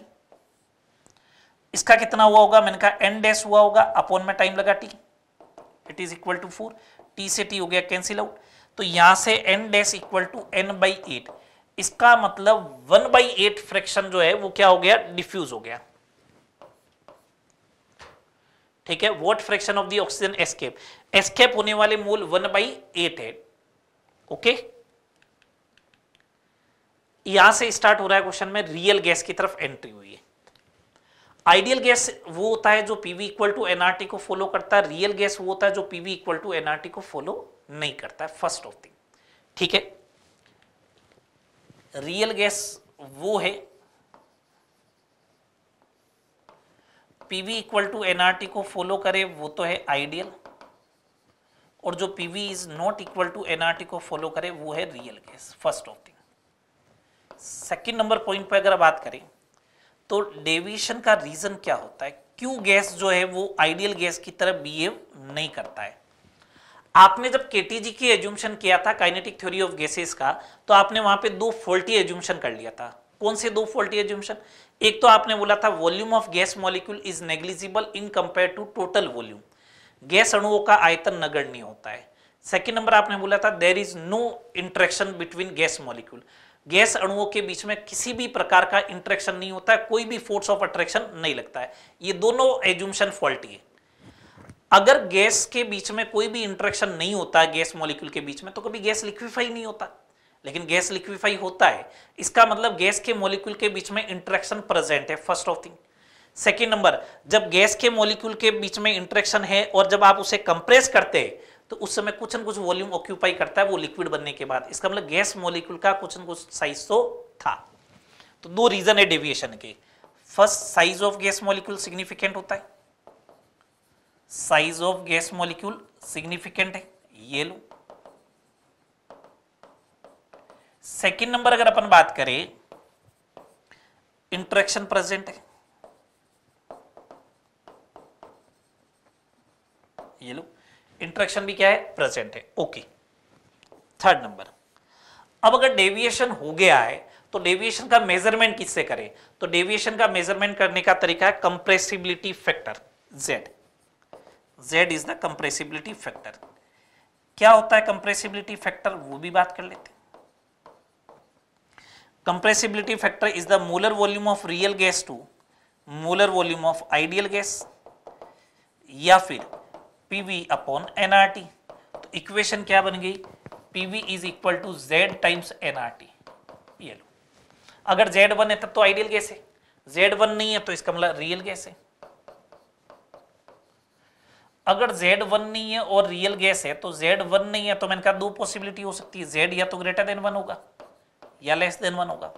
इसका कितना हुआ होगा मैंने कहा एन डैश हुआ होगा अपोन में टाइम लगा T it is equal to four T से टी हो गया कैंसिल आउट तो यहां से N dash equal to N by eight इसका मतलब वन बाई एट फ्रैक्शन जो है वो क्या हो गया डिफ्यूज हो गया ठीक है what fraction of the oxygen escape escape होने वाले मोल वन बाई एट है ओके यहां से स्टार्ट हो रहा है क्वेश्चन में रियल गैस की तरफ एंट्री हुई है आइडियल गैस वो होता है जो पीवी इक्वल टू एनआरटी को फॉलो करता है रियल गैस वो होता है जो पीवी इक्वल टू एनआरटी को फॉलो नहीं करता है फर्स्ट ऑफ थिंग ठीक है रियल गैस वो है P V equal to N R T को फॉलो करे वो तो है आइडियल और जो P V is not equal to N R T को फॉलो करे वो है real case first of thing second number point पर अगर बात करें तो डेविएशन का रीजन क्या होता है क्यों गैस जो है वो आइडियल गैस की तरह बिहेव नहीं करता है आपने जब केटीजी की एजुम्शन किया था काइनेटिक थ्योरी ऑफ गैसेस का तो आपने वहां पे दो फोल्टी एजुमशन कर लिया था कौन से दो फोल्टी एजुम्शन एक तो आपने बोला था volume of gas molecule is negligible in compare to total volume gas अणुओं का आयतन नगण्य होता है सेकेंड नंबर आपने बोला था there is no interaction between gas molecule gas अणुओं के बीच में किसी भी प्रकार का इंट्रैक्शन नहीं होता है कोई भी फोर्स ऑफ अट्रैक्शन नहीं लगता है ये दोनों एजुमशन फॉल्टी है अगर गैस के बीच में कोई भी इंट्रेक्शन नहीं होता है गैस मॉलिक्यूल के बीच में तो कभी गैस लिक्विफाई नहीं होता लेकिन गैस लिक्विफाई होता है इसका मतलब गैस के मॉलिक्यूल के बीच में इंट्रैक्शन प्रेजेंट है first of thing second number जब गैस के मॉलिक्यूल के बीच में इंट्रैक्शन है और जब आप उसे कंप्रेस करते हैं तो उस समय कुछ न कुछ वॉल्यूम ऑक्यूपाई करता है वो लिक्विड बनने के बाद इसका मतलब गैस मॉलिक्यूल का कुछ न कुछ साइज तो था तो दो रीजन है डेविएशन के first size of gas molecule significant होता है size of gas molecule significant है ये लो सेकंड नंबर अगर अपन बात करें इंट्रैक्शन प्रेजेंट है ये लो इंट्रैक्शन भी क्या है प्रेजेंट है ओके थर्ड नंबर अब अगर डेविएशन हो गया है तो डेविएशन का मेजरमेंट किससे करें तो डेविएशन का मेजरमेंट करने का तरीका है compressibility factor Z Z is the compressibility factor क्या होता है कंप्रेसिबिलिटी फैक्टर वो भी बात कर लेते हैं compressibility factor is the molar volume of real gas to molar volume of ideal gas या फिर P V upon N R T तो इक्वेशन क्या बन गई P V is equal to Z times N R T ये लो अगर Z one है तब तो आइडियल गैस है जेड वन नहीं है तो इसका मतलब रियल गैस है अगर जेड वन नहीं है और रियल गैस है तो जेड वन नहीं है तो मैंने कहा दो पॉसिबिलिटी हो सकती है Z या तो ग्रेटर देन वन होगा या लेस देन वन होगा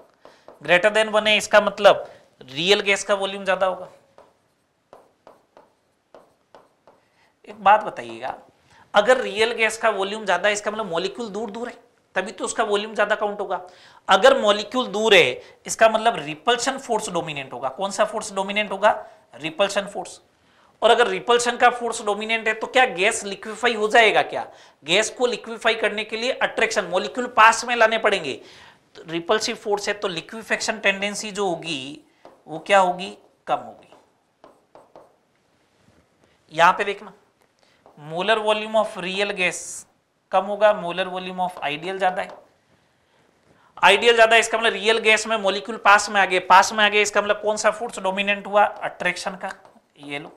ग्रेटर देन वन है इसका मतलब रियल गैस का वॉल्यूम ज्यादा होगा एक बात बताइएगा अगर रियल गैस का वॉल्यूम ज्यादा है इसका मतलब मॉलिक्यूल दूर दूर है तभी तो उसका वॉल्यूम ज्यादा काउंट होगा अगर मॉलिक्यूल दूर है इसका मतलब रिपल्शन फोर्स डोमिनेंट होगा कौन सा फोर्स डोमिनेंट होगा रिपल्शन फोर्स और अगर रिपल्शन का फोर्स डोमिनेंट है तो क्या गैस लिक्विफाई हो जाएगा क्या गैस को लिक्विफाई करने के लिए अट्रैक्शन मॉलिक्यूल पास में लाने पड़ेंगे रिपल्सिव फोर्स है तो लिक्विफेक्शन टेंडेंसी जो होगी वो क्या होगी कम होगी यहां पे देखना molar volume of real gas कम होगा मोलर वॉल्यूम ऑफ आइडियल ज्यादा है आइडियल ज्यादा इसका मतलब रियल गैस में मोलिक्यूल पास में आ गए पास में आ गए इसका मतलब कौन सा फोर्स डोमिनेंट हुआ अट्रैक्शन का ये लो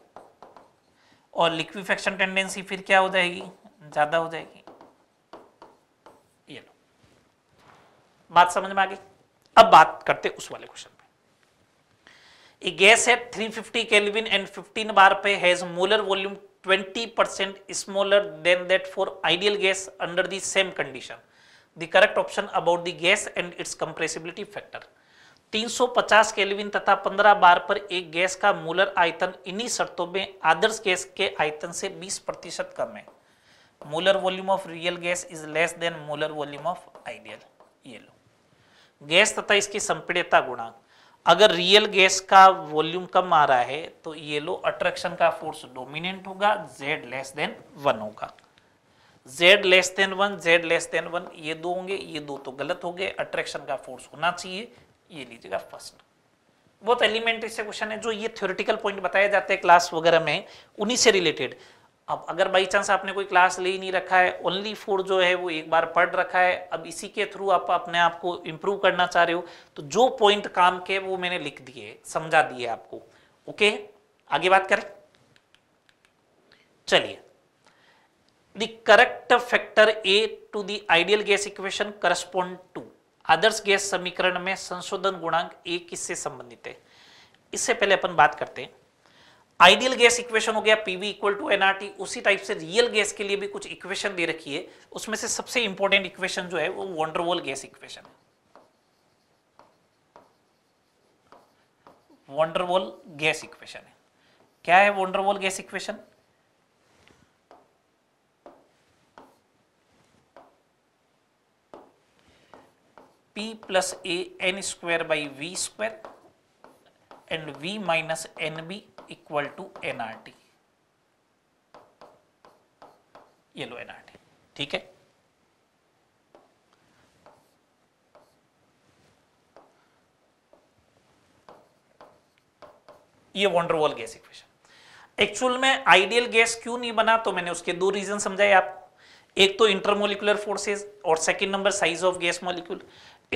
और लिक्विफेक्शन टेंडेंसी फिर क्या हो जाएगी ज्यादा हो जाएगी बात समझ में आ गई अब बात करते उस वाले क्वेश्चन पे गैस है 350 केल्विन एंड 15 बार पे has molar volume 20 percent smaller than that for ideal gas under the same condition the correct option about the gas and its compressibility factor 350 kelvin तथा 15 बार पर एक गैस का molar आयतन इन्हीं शर्तों में आदर्श गैस के आयतन से 20 प्रतिशत कम है molar volume of real gas is less than molar volume of ideal ये लो गैस तथा इसकी संपीड़ता गुणांक अगर रियल गैस का वॉल्यूम कम आ रहा है तो ये लो अट्रैक्शन का फोर्स डोमिनेंट होगा जेड लेस देन वन होगा Z less than one Z less than one ये दो होंगे ये दो तो गलत हो गए अट्रैक्शन का फोर्स होना चाहिए ये लीजिएगा फर्स्ट बहुत एलिमेंट्री से क्वेश्चन है जो ये थ्योरिटिकल पॉइंट बताए जाते हैं क्लास वगैरह में उन्हीं से रिलेटेड अब अगर बाई चांस आपने कोई क्लास ले ही नहीं रखा है ओनली फोर जो है वो एक बार पढ़ रखा है अब इसी के थ्रू आप अपने आप को इम्प्रूव करना चाह रहे हो तो जो पॉइंट काम के वो मैंने लिख दिए समझा दिए आपको ओके आगे बात करें चलिए the correct factor a to the ideal gas equation correspond to आदर्श गैस समीकरण में संशोधन गुणांक ए किससे संबंधित है इससे पहले अपन बात करते हैं आइडियल गैस इक्वेशन हो गया पीवी इक्वल टू एनआरटी उसी टाइप से रियल गैस के लिए भी कुछ इक्वेशन दे रखी है उसमें से सबसे इंपॉर्टेंट इक्वेशन जो है वो वॉन्डरवॉल गैस इक्वेशन है वॉन्डरवॉल गैस इक्वेशन है क्या है van der Waals gas equation p a n square by V square and V minus n b equal to NRT ये लो एनआरटी ठीक है ये वॉन्डरवॉल गैस इक्वेशन एक्चुअल में आइडियल गैस क्यों नहीं बना तो मैंने उसके दो रीजन समझाए आप एक तो इंटरमोलिकुलर फोर्सेस और second number size of gas molecule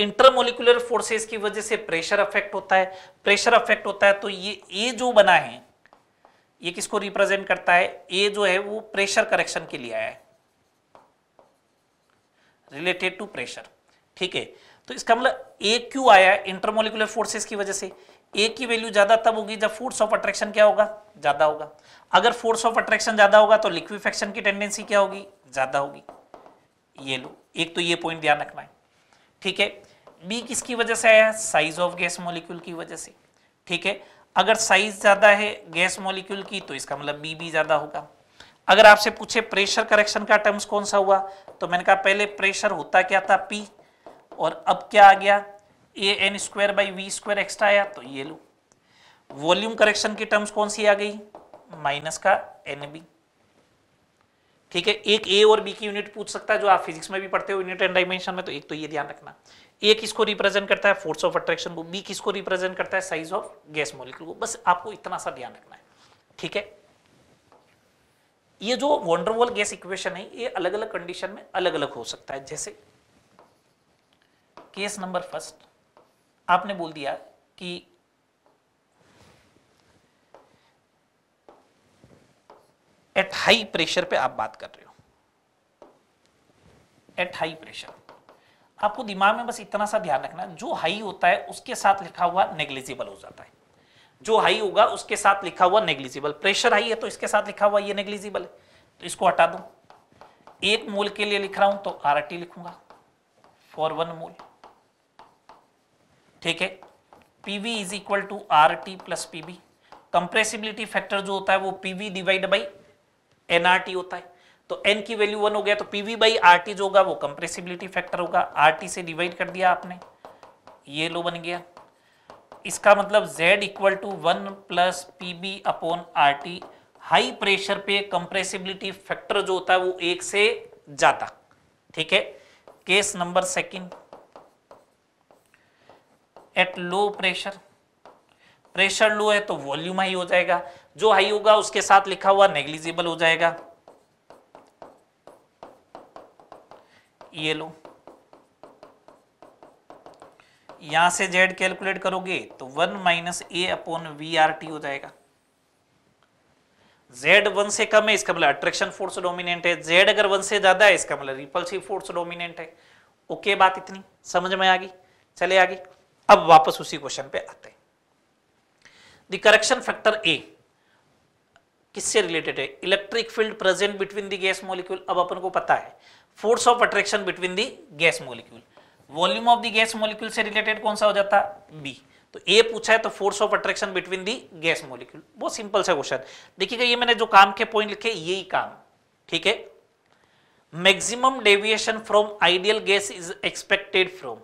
intermolecular forces की वजह से प्रेशर अफेक्ट होता है प्रेशर अफेक्ट होता है तो ये ए जो बना है ये किसको रिप्रेजेंट करता है ए जो है वो प्रेशर करेक्शन के लिए आया है रिलेटेड टू प्रेशर ठीक है तो इसका मतलब ए क्यू आया इंटरमोलिकुलर फोर्सेस की वजह से ए की वैल्यू ज्यादा तब होगी जब फोर्स ऑफ अट्रैक्शन क्या होगा ज्यादा होगा अगर फोर्स ऑफ अट्रैक्शन ज्यादा होगा तो लिक्विफेक्शन की टेंडेंसी क्या होगी ज्यादा होगी ये लो एक तो ये पॉइंट ध्यान रखना है ठीक है बी किसकी वजह से आया साइज ऑफ गैस मॉलिक्यूल की वजह से ठीक है अगर साइज ज़्यादा है गैस मॉलिक्यूल की तो इसका मतलब बी भी ज़्यादा होगा अगर आपसे पूछे प्रेशर करेक्शन का टर्म्स कौन सा हुआ तो मैंने कहा पहले प्रेशर होता क्या था पी और अब क्या आ गया a n square by V square extra आया तो ये लो वॉल्यूम करेक्शन की टर्म्स कौन सी आ गई माइनस का एन बी ठीक है एक ए और बी की यूनिट पूछ सकता है जो आप फिजिक्स में भी पढ़ते हो यूनिट एंड डायमेंशन में तो एक तो ये ध्यान रखना ए किसको रिप्रेजेंट करता है फोर्स ऑफ अट्रैक्शन को बी किसको रिप्रेजेंट करता है साइज ऑफ गैस मोलिक्यूल को बस आपको इतना सा ध्यान रखना है ठीक है ये जो वॉन्डरवॉल गैस इक्वेशन है ये अलग अलग कंडीशन में अलग अलग हो सकता है जैसे केस नंबर फर्स्ट आपने बोल दिया कि एट हाई प्रेशर पे आप बात कर रहे हो एट हाई प्रेशर आपको दिमाग में बस इतना सा ध्यान रखना जो हाई होता है उसके साथ लिखा हुआ नेग्लिजिबल हो जाता है जो हाई होगा उसके साथ लिखा हुआ नेग्लिजिबल प्रेशर हाई है तो इसके साथ लिखा हुआ ये नेग्लिजिबल है तो इसको हटा दूं एक मोल के लिए लिख रहा हूं तो आर लिखूंगा फॉर वन मोल ठीक है PV is equal to R T plus Pb compressibility factor जो होता है वो पीवी डिवाइड बाई एनआरटी होता है तो एन की वैल्यू वन हो गया तो पीवी बाई टी जो होगा वो कंप्रेसिबिलिटी फैक्टर होगा आरटी से डिवाइड कर दिया आपने ये लो बन गया इसका मतलब Z equal to one plus P b upon R T high pressure पे कंप्रेसिबिलिटी फैक्टर जो होता है वो एक से ज्यादा ठीक है case number second at low pressure pressure low है तो वॉल्यूम हाई हो जाएगा जो हाई होगा उसके साथ लिखा हुआ नेग्लिजिबल हो जाएगा ये लो यहां से जेड कैलकुलेट करोगे तो one minus a upon V R T हो जाएगा जेड वन से कम है इसका मतलब अट्रैक्शन फोर्स डोमिनेंट है जेड अगर वन से ज्यादा है इसका मतलब रिपल्सिव फोर्स डोमिनेंट है ओके बात इतनी समझ में आ गई चले आगे अब वापस उसी क्वेश्चन पे आते हैं द करेक्शन फैक्टर ए किससे रिलेटेड है electric field present between the gas molecule अब अपन को पता है force of attraction between the gas molecule volume of the gas molecule से रिलेटेड कौन सा हो जाता है बी तो ए पूछा है तो force of attraction between the gas molecule बहुत सिंपल सा क्वेश्चन देखिएगा ये मैंने जो काम के पॉइंट लिखे यही काम ठीक है maximum deviation from ideal gas is expected from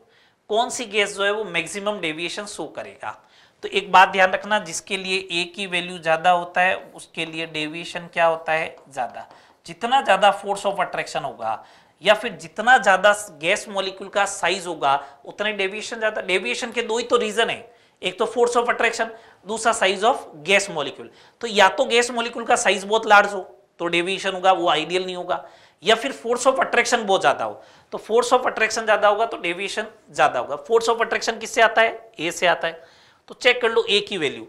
कौन सी गैस जो है वो मैक्सिमम डेविएशन शो करेगा तो एक बात ध्यान रखना जिसके लिए ए की वैल्यू ज़्यादा होता है उसके लिए डेविएशन क्या होता है ज़्यादा जितना ज़्यादा फोर्स ऑफ अट्रैक्शन होगा या फिर जितना ज़्यादा गैस मॉलिक्यूल का साइज होगा उतने डेविएशन ज़्यादा डेविएशन के दो ही तो रीज़न है एक तो फोर्स ऑफ अट्रैक्शन दूसरा साइज ऑफ गैस मॉलिक्यूल तो या तो गैस मॉलिक्यूल का साइज बहुत लार्ज हो तो डेविएशन होगा वो आइडियल नहीं होगा या फिर फोर्स ऑफ अट्रैक्शन बहुत ज्यादा हो तो फोर्स ऑफ अट्रैक्शन ज्यादा होगा तो डेविएशन ज्यादा होगा फोर्स ऑफ अट्रैक्शन किससे आता है ए से आता है तो चेक कर लो ए की वैल्यू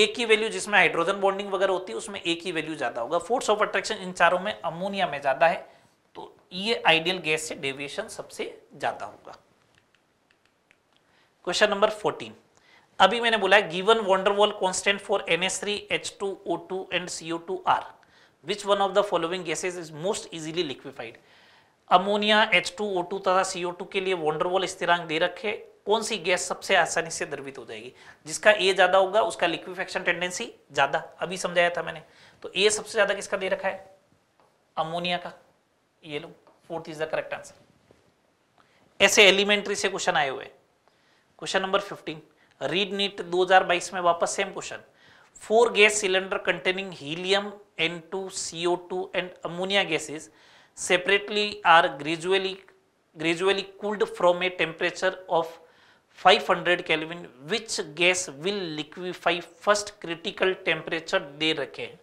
ए की वैल्यू जिसमें हाइड्रोजन बॉन्डिंग वगैरह होती है उसमें ए की वैल्यू ज़्यादा होगा फोर्स ऑफ अट्रैक्शन इन चारों में अमोनिया में ज़्यादा है तो ये आइडियल गैस से डेविएशन सबसे ज़्यादा होगा क्वेश्चन नंबर फोर्टीन अभी मैंने बोला है given van der Waals constant for N S three H two O two and C O two are which one of the following gases is most easily liquefied ammonia H two O two तथा C O two के लिए van der Waals स्थिरांक दे रखे कौन सी gas सबसे आसानी से द्रवित हो जाएगी जिसका ए ज्यादा होगा उसका लिक्विफेक्शन टेंडेंसी ज्यादा अभी समझाया था मैंने तो ए सबसे ज्यादा किसका दे रखा है अमोनिया का ये लो fourth is the correct answer ऐसे एलिमेंट्री से क्वेश्चन आए हुए question number fifteen read NEET दो में वापस same question four gas cylinder containing helium n2 two and ammonia gases separately are gradually gradually cooled from a temperature of 500 kelvin which gas will liquefy first critical temperature दे रखे हैं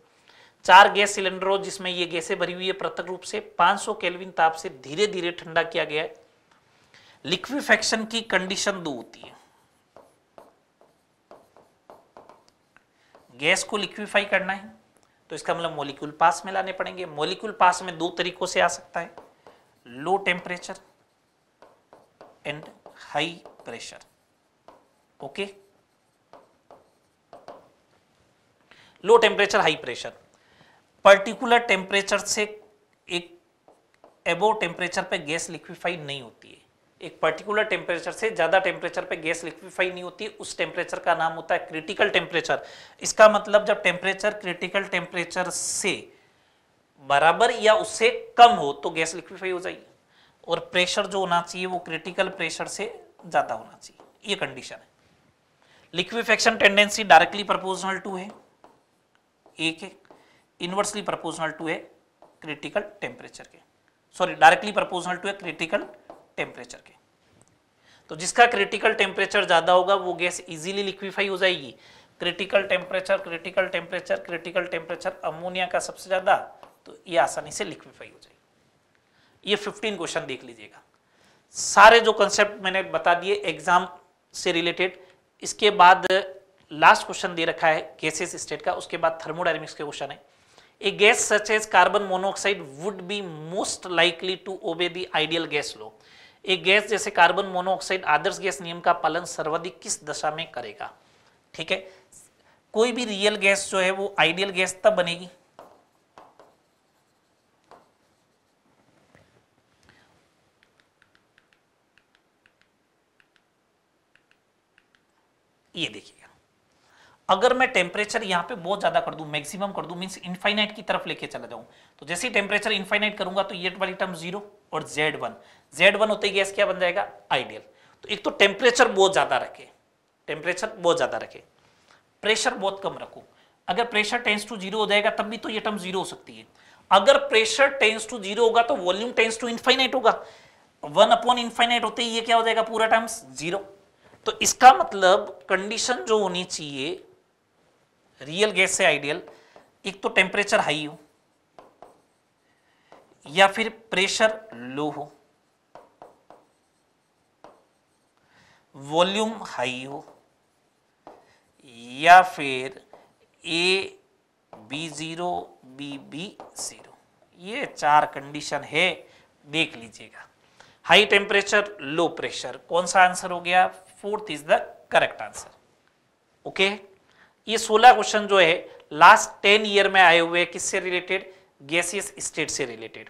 चार gas सिलेंडरों जिसमें ये गैसें भरी हुई है पृथक रूप से 500 सौ केलविन ताप से धीरे धीरे ठंडा किया गया है लिक्विफेक्शन की कंडीशन दो होती है गैस को लिक्विफाई करना है तो इसका मतलब मोलिक्यूल पास में लाने पड़ेंगे मोलिक्यूल पास में दो तरीकों से आ सकता है low temperature and high pressure okay low temperature high pressure particular temperature से एक एबो टेम्परेचर पे गैस लिक्विफाई नहीं होती है एक पर्टिकुलर टेम्परेचर से ज़्यादा टेम्परेचर पे गैस लिक्विफाई नहीं होती उस टेम्परेचर का नाम होता है क्रिटिकल टेम्परेचर इसका मतलब जब टेम्परेचर क्रिटिकल टेम्परेचर से बराबर या उससे कम हो तो गैस लिक्विफाई हो जाएगी और प्रेशर जो होना चाहिए वो क्रिटिकल प्रेशर से जाता होना चाहिए ये कंडीशन है liquefaction tendency directly proportional to है एक है इनवर्सली प्रपोजनल टू है क्रिटिकल टेम्परेचर के सॉरी डायरेक्टली प्रपोजनल टू है क्रिटिकल टेम्परेचर के तो जिसका क्रिटिकल टेम्परेचर ज़्यादा होगा वो गैस इजीली लिक्विफाई हो जाएगी critical temperature critical temperature critical temperature ammonia का सबसे ज़्यादा तो ये आसानी से लिक्विफाई हो जाएगी ये 15 क्वेश्चन देख लीजिएगा सारे जो कंसेप्ट मैंने बता दिए एग्जाम से रिलेटेड इसके बाद लास्ट क्वेश्चन दे रखा है गैसेस स्टेट का उसके बाद थर्मोडायनेमिक्स के क्वेश्चन है a gas such as carbon monoxide would be most likely to obey the ideal gas लो a गैस जैसे कार्बन मोनोऑक्साइड आदर्श गैस नियम का पालन सर्वाधिक किस दशा में करेगा ठीक है कोई भी रियल गैस जो है वो आइडियल गैस तब बनेगी ये देखिएगा अगर मैं टेम्परेचर यहाँ पे बहुत ज्यादा कर दूं मैक्सिमम कर दूं मीन्स इनफाइनाइट की तरफ लेके चला जाऊं तो जैसे ही टेम्परेचर इनफाइनाइट करूंगा तो ये वाली टर्म जीरो और जेड वन जेड वन होते गैस क्या बन जाएगा आइडियल तो एक तो टेम्परेचर बहुत ज्यादा रखे टेम्परेचर बहुत ज्यादा रखे प्रेशर बहुत कम रखो अगर प्रेशर टेंस टू जीरो हो जाएगा तब भी तो ये टर्म जीरो हो सकती है अगर प्रेशर टेंस टू जीरो होगा तो वॉल्यूम टेंस टू इनफाइनाइट होगा वन अपॉन इनफाइनाइट होते ही ये क्या हो जाएगा पूरा टर्म्स जीरो तो इसका मतलब कंडीशन जो होनी चाहिए रियल गैस से आइडियल एक तो टेम्परेचर हाई हो या फिर प्रेशर लो हो वॉल्यूम हाई हो या फिर a b zero b b zero ये चार कंडीशन है देख लीजिएगा हाई टेम्परेचर लो प्रेशर कौन सा आंसर हो गया fourth is the correct answer okay ये सोलह क्वेश्चन जो है लास्ट टेन ईयर में आए हुए किससे रिलेटेड गैसियस स्टेट से रिलेटेड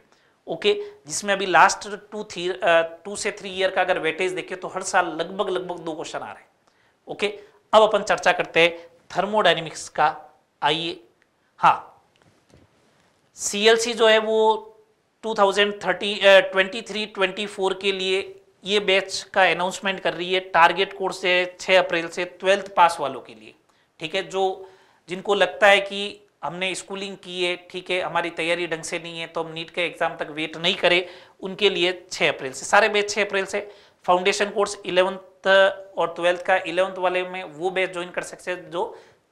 ओके okay, जिसमें अभी लास्ट टू थ्री टू से थ्री ईयर का अगर वेटेज देखें तो हर साल लगभग लगभग दो क्वेश्चन आ रहे हैं ओके okay, अब अपन चर्चा करते हैं थर्मोडाइनमिक्स का आइए हाँ सी जो है वो 2030 23 24 के लिए ये बैच का अनाउंसमेंट कर रही है टारगेट कोर्स है 6 अप्रैल से ट्वेल्थ पास वालों के लिए ठीक है जो जिनको लगता है कि हमने स्कूलिंग की है ठीक है हमारी तैयारी ढंग से नहीं है तो हम नीट के एग्जाम तक वेट नहीं करें उनके लिए 6 अप्रैल से सारे बैच 6 अप्रैल से फाउंडेशन कोर्स इलेवंथ और ट्वेल्थ का इलेवंथ वाले में वो बैच ज्वाइन कर सकते हैं जो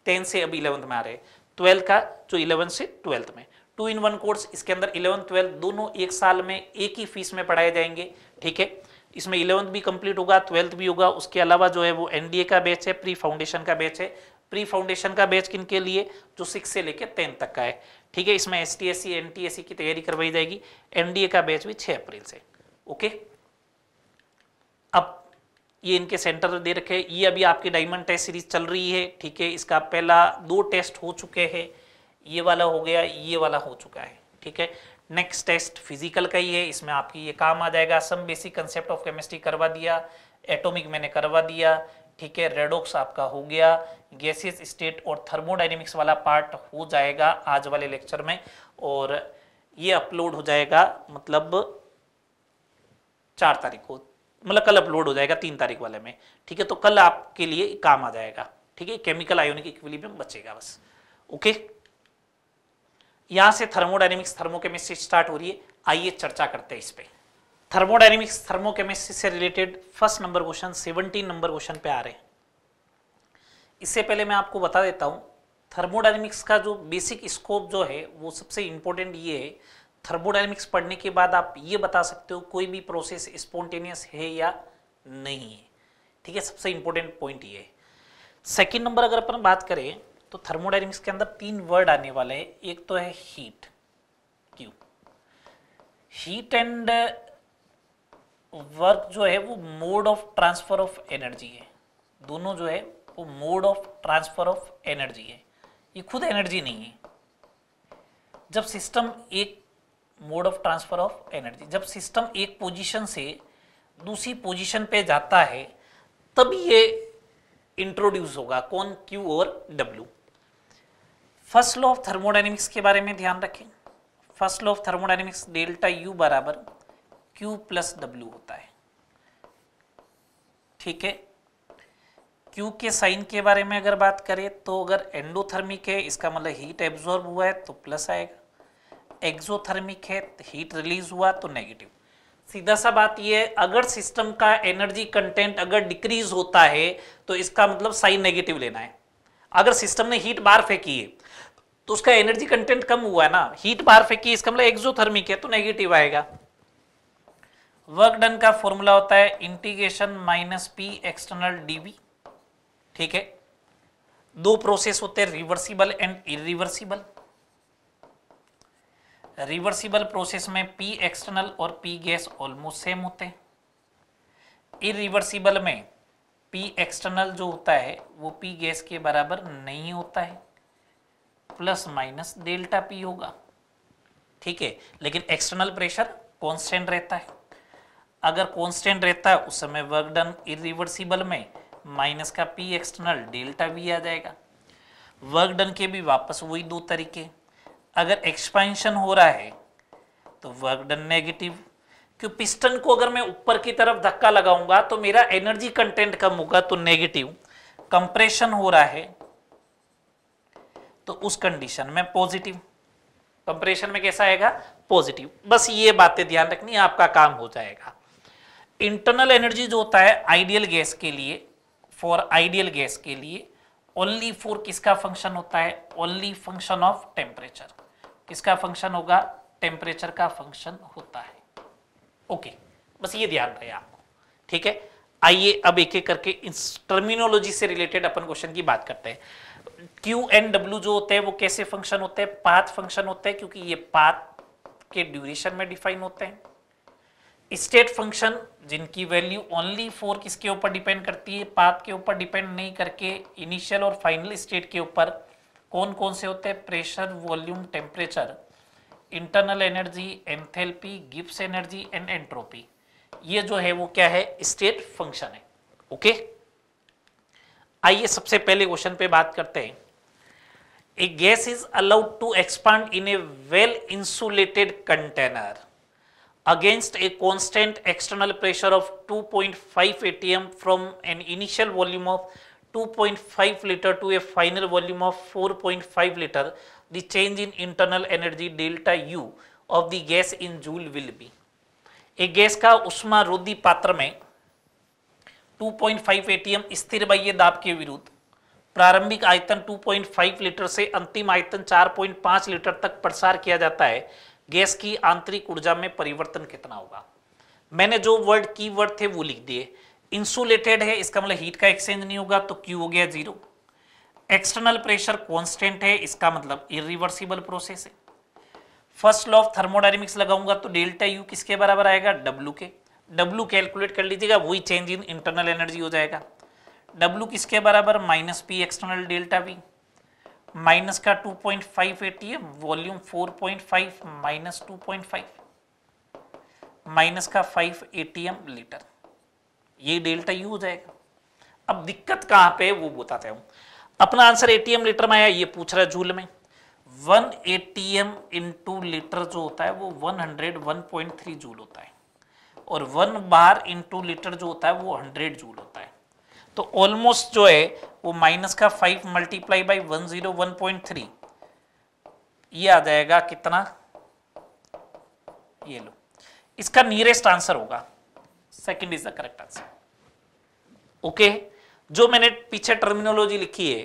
टेंथ से अभी इलेवंथ में आ रहे हैं ट्वेल्थ का जो इलेवंथ से ट्वेल्थ में टू इन वन कोर्स इसके अंदर इलेवंथ ट्वेल्थ दोनों एक साल में एक ही फीस में पढ़ाए जाएंगे ठीक है इसमें इलेवंथ भी कंप्लीट होगा ट्वेल्थ भी होगा उसके अलावा जो है वो एनडीए का बैच है प्री फाउंडेशन का बैच है प्री फाउंडेशन का बैच किन के लिए जो सिक्स से लेकर टेंथ तक का है ठीक है इसमें S T S C N T S C की तैयारी करवाई जाएगी एनडीए का बैच भी छह अप्रैल से ओके अब ये इनके सेंटर दे रखे ये अभी आपकी डायमंड टेस्ट सीरीज चल रही है ठीक है इसका पहला दो टेस्ट हो चुके हैं ये वाला हो गया ये वाला हो चुका है ठीक है नेक्स्ट टेस्ट फिजिकल का ही है इसमें आपकी ये काम आ जाएगा some basic concept of chemistry करवा दिया एटॉमिक मैंने करवा दिया ठीक है रेडोक्स आपका हो गया गैसेस स्टेट और थर्मोडाइनेमिक्स वाला पार्ट हो जाएगा आज वाले लेक्चर में और ये अपलोड हो जाएगा मतलब चार तारीख को मतलब कल अपलोड हो जाएगा तीन तारीख वाले में ठीक है तो कल आपके लिए काम आ जाएगा ठीक है केमिकल आयोनिक इक्विलिब्रियम बचेगा बस ओके यहां से थर्मोडाइनमिक्स थर्मोकेमिस्ट्री स्टार्ट हो रही है आइए चर्चा करते हैं इस पर थर्मोडाइनमिक्स थर्मोकेमिस्ट्री से related first number question seventeen number question पे आ रहे हैं इससे पहले मैं आपको बता देता हूँ थर्मोडाइनमिक्स का जो बेसिक स्कोप जो है वो सबसे इम्पोर्टेंट ये है थर्मोडाइनमिक्स पढ़ने के बाद आप ये बता सकते हो कोई भी प्रोसेस स्पॉन्टेनियस है या नहीं है ठीक है सबसे इम्पोर्टेंट पॉइंट ये है सेकेंड नंबर अगर अपन बात करें तो थर्मोडाइनमिक्स के अंदर तीन वर्ड आने वाले हैं एक तो है heat Q heat and work जो है वो mode of transfer of energy है दोनों जो है वो mode of transfer of energy है ये खुद एनर्जी नहीं है जब सिस्टम एक mode of transfer of energy जब सिस्टम एक पोजीशन से दूसरी पोजीशन पे जाता है तभी ये इंट्रोड्यूस होगा कौन क्यू और W first law of thermodynamics के बारे में ध्यान रखें first law of thermodynamics delta U बराबर क्यू प्लस डब्ल्यू होता है ठीक है क्यू के साइन के बारे में अगर बात करें तो अगर एंडोथर्मिक है इसका मतलब हीट एब्जॉर्ब हुआ है तो प्लस आएगा एक्सोथर्मिक है हीट तो रिलीज हुआ तो नेगेटिव सीधा सा बात यह है अगर सिस्टम का एनर्जी कंटेंट अगर डिक्रीज होता है तो इसका मतलब साइन नेगेटिव लेना है अगर सिस्टम ने हीट बाहर फेंकी है तो उसका एनर्जी कंटेंट कम हुआ है ना हीट बाहर फेंकी इसका मतलब एक्सोथर्मिक है तो नेगेटिव आएगा वर्क डन का फॉर्मूला होता है integration minus P external dV ठीक है दो प्रोसेस होते हैं reversible and irreversible reversible process में पी एक्सटर्नल और पी गैस ऑलमोस्ट सेम होते हैं इरिवर्सिबल में पी एक्सटर्नल जो होता है वो पी गैस के बराबर नहीं होता है प्लस माइनस डेल्टा पी होगा ठीक है लेकिन एक्सटर्नल प्रेशर कांस्टेंट रहता है अगर कांस्टेंट रहता है उस समय वर्क डन इरिवर्सिबल में माइनस का पी एक्सटर्नल डेल्टा वी आ जाएगा वर्क डन के भी वापस वही दो तरीके अगर एक्सपेंशन हो रहा है तो वर्क डन नेगेटिव क्यों पिस्टन को अगर मैं ऊपर की तरफ धक्का लगाऊंगा तो मेरा एनर्जी कंटेंट कम होगा तो नेगेटिव कंप्रेशन हो रहा है तो उस कंडीशन में पॉजिटिव कंप्रेशन में कैसा आएगा पॉजिटिव बस ये बातें ध्यान रखनी आपका काम हो जाएगा इंटरनल एनर्जी जो होता है आइडियल गैस के लिए फॉर आइडियल गैस के लिए ओनली फॉर किसका फंक्शन होता है ओनली फंक्शन ऑफ टेम्परेचर किसका फंक्शन होगा टेम्परेचर का फंक्शन होता है ओके okay, बस ये ध्यान रहे आपको ठीक है आइए अब एक एक करके इस टर्मिनोलॉजी से रिलेटेड अपन क्वेश्चन की बात करते हैं क्यू एन डब्ल्यू जो होते हैं वो कैसे फंक्शन होते हैं पाथ फंक्शन होते हैं क्योंकि ये पाथ के ड्यूरेशन में डिफाइन होते हैं स्टेट फंक्शन जिनकी वैल्यू ओनली फोर किसके ऊपर डिपेंड करती है पाथ के ऊपर डिपेंड नहीं करके इनिशियल और फाइनल स्टेट के ऊपर कौन कौन से होते हैं pressure volume temperature internal energy enthalpy Gibbs energy and entropy ये जो है वो क्या है स्टेट फंक्शन है ओके okay? आइए सबसे पहले क्वेश्चन पे बात करते हैं a gas is allowed to expand in a well insulated container against a constant external pressure of 2.5 point from an initial volume of 2.5 litre to a final volume of 4.5 litre the change in internal energy delta U of the gas in joule will be a gas का उष्मा रोधी पात्र में 2.5 ATM स्थिर बाह्य दाब के विरुद्ध प्रारंभिक आयतन 2.5 लीटर से अंतिम आयतन 4.5 लीटर तक प्रसार किया जाता है गैस की आंतरिक ऊर्जा में परिवर्तन कितना होगा मैंने जो वर्ड की वर्ड थे वो लिख दिए इंसुलेटेड है इसका मतलब हीट का एक्सचेंज नहीं होगा तो क्यू हो गया जीरो एक्सटर्नल प्रेशर कॉन्स्टेंट है इसका मतलब इरिवर्सिबल प्रोसेस है फर्स्ट लॉ ऑफ थर्मोडाइनमिक्स लगाऊंगा तो डेल्टा यू किसके बराबर आएगा डब्ल्यू के W कैलकुलेट कर लीजिएगा वही चेंज इन इंटरनल एनर्जी हो जाएगा W किसके बराबर माइनस पी एक्सटर्नल डेल्टा भी माइनस का 2.5 point five volume 4.5 point five minus two minus का 5 एटीएम लीटर ये डेल्टा यू हो जाएगा अब दिक्कत कहाँ पे वो बताते हूँ अपना आंसर एटीएम लीटर में आया ये पूछ रहा है जूल में वन एटीएम इंटू लीटर जो होता है वो 101.3 जूल होता है और वन बार इंटू लीटर जो होता है वो हंड्रेड जूल होता है तो ऑलमोस्ट जो है वो माइनस का five multiply by one zero one point three ये आ जाएगा कितना ये लो इसका नियरेस्ट आंसर होगा second is the correct answer okay जो मैंने पीछे टर्मिनोलॉजी लिखी है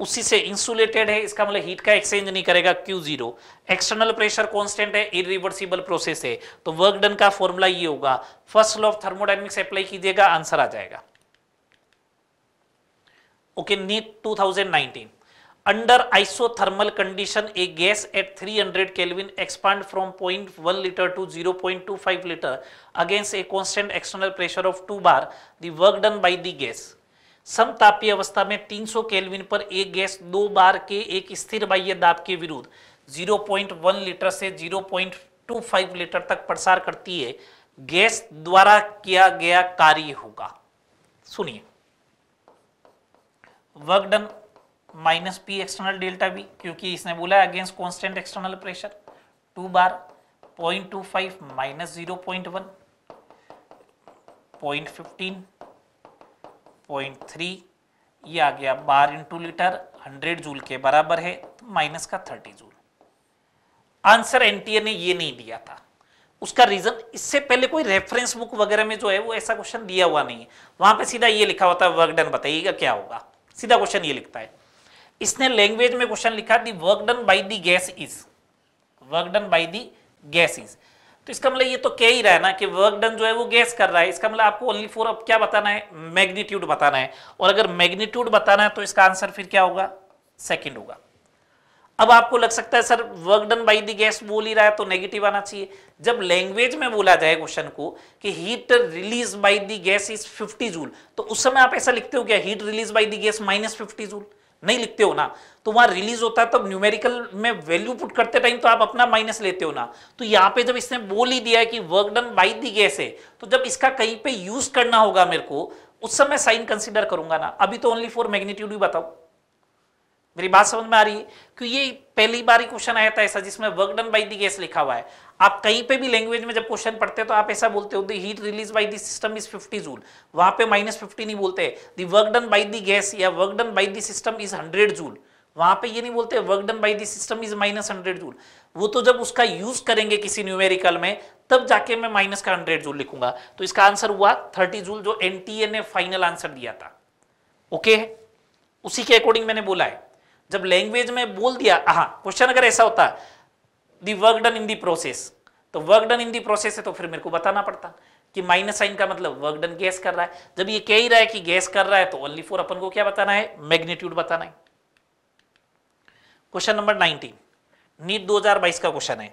उसी से इंसुलेटेड है इसका मतलब हीट का एक्सचेंज नहीं करेगा Q zero external pressure constant है इरिवर्सिबल प्रोसेस है तो वर्क डन का फॉर्मूला ये होगा first law of thermodynamics apply कीजिएगा आंसर आ जाएगा okay NEET 2019 under isothermal condition a gas at 300 kelvin expand from 0.1 litre to 0.25 litre against a constant external pressure of two bar the work done by the gas समतापी अवस्था में 300 kelvin पर एक gas दो बार के एक स्थिर बाह्य दाब के विरुद्ध 0.1 लीटर से 0.25 लीटर तक प्रसार करती है गैस द्वारा किया गया कार्य होगा सुनिए work done minus P external delta V क्योंकि इसने बोला against constant external pressure two bar point two five minus zero point one point fifteen point three ये आ गया bar into litre hundred joule के बराबर है तो माइनस का थर्टी जूल आंसर एनटीए ने ये नहीं दिया था उसका रीजन इससे पहले कोई रेफरेंस बुक वगैरह में जो है वो ऐसा क्वेश्चन दिया हुआ नहीं है वहां पे सीधा ये लिखा होता है वर्क डन बताइएगा क्या होगा सीधा क्वेश्चन ये लिखता है इसने लैंग्वेज में क्वेश्चन लिखा the work done by the gas is work done by the gas is तो इसका मतलब ये तो क्या ही रहा है ना कि वर्क डन जो है वो गैस कर रहा है इसका मतलब आपको ओनली फोर अब क्या बताना है मैग्नीट्यूड बताना है और अगर मैग्नीट्यूड बताना है तो इसका आंसर फिर क्या होगा सेकेंड होगा अब आपको लग सकता है sir work done by the gas बोल ही रहा है तो नेगेटिव आना चाहिए जब लैंग्वेज में बोला जाए क्वेश्चन को कि heat release by the gas is 50 joule तो उस समय आप ऐसा लिखते हो क्या heat release by the gas minus fifty joule नहीं लिखते हो ना तो वहां रिलीज होता है तब न्यूमेरिकल में वैल्यू पुट करते टाइम तो आप अपना माइनस लेते हो ना तो यहाँ पे जब इसने बोल ही दिया है कि work done by the gas है तो जब इसका कहीं पे यूज करना होगा मेरे को उस समय साइन कंसिडर करूंगा ना अभी तो ओनली फॉर मैग्नीट्यूड ही बताऊ मेरी बात समझ में आ रही है क्यों ये पहली बार ही क्वेश्चन आया था ऐसा जिसमें work done by the gas लिखा हुआ है आप कहीं पे भी लैंग्वेज में जब क्वेश्चन पढ़ते हैं तो आप ऐसा बोलते हो that heat release by the system is fifty joule वहां पे माइनस फिफ्टी नहीं बोलते the work done by the gas या work done by the system is hundred joule वहां पे ये नहीं बोलते work done by the system is minus hundred joule वो तो जब उसका यूज करेंगे किसी न्यूमेरिकल में तब जाके मैं माइनस का हंड्रेड जूल लिखूंगा तो इसका आंसर हुआ थर्टी जूल जो एनटीए ने फाइनल आंसर दिया था ओके okay? उसी के अकॉर्डिंग मैंने बोला है जब लैंग्वेज में बोल दिया हाँ क्वेश्चन अगर ऐसा होता the work done in the process तो work done in the process है तो फिर मेरे को बताना पड़ता कि माइनस साइन का मतलब वर्क डन गैस कर रहा है जब ये कह ही रहा है कि गैस कर रहा है तो ओनली फोर अपन को क्या बताना है मैग्नीट्यूड बताना है क्वेश्चन नंबर 19 नीट 2022 का क्वेश्चन है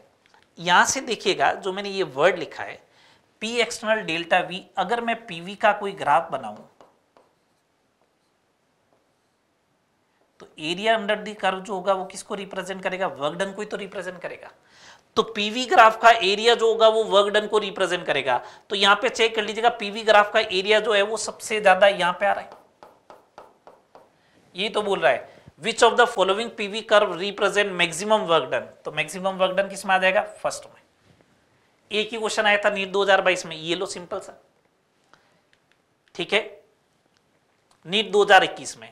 यहां से देखिएगा जो मैंने ये वर्ड लिखा है पी एक्सटर्नल डेल्टा वी अगर मैं पीवी का कोई ग्राफ बनाऊं तो एरिया अंडर दी कर्व जो होगा वो किसको रिप्रेजेंट करेगा वर्क डन को ही तो रिप्रेजेंट करेगा तो पीवी ग्राफ का एरिया जो होगा वो वर्क डन को रिप्रेजेंट करेगा तो यहां पे चेक कर लीजिएगा पीवी ग्राफ का एरिया जो है वो सबसे ज्यादा यहां पे आ रहा है ये तो बोल रहा है which of the following PV curve represent maximum work done तो मैक्सिमम वर्क डन किस में आ जाएगा फर्स्ट में एक ही क्वेश्चन आया था नीट 2022 में ये लो सिंपल सा ठीक है नीट 2021 में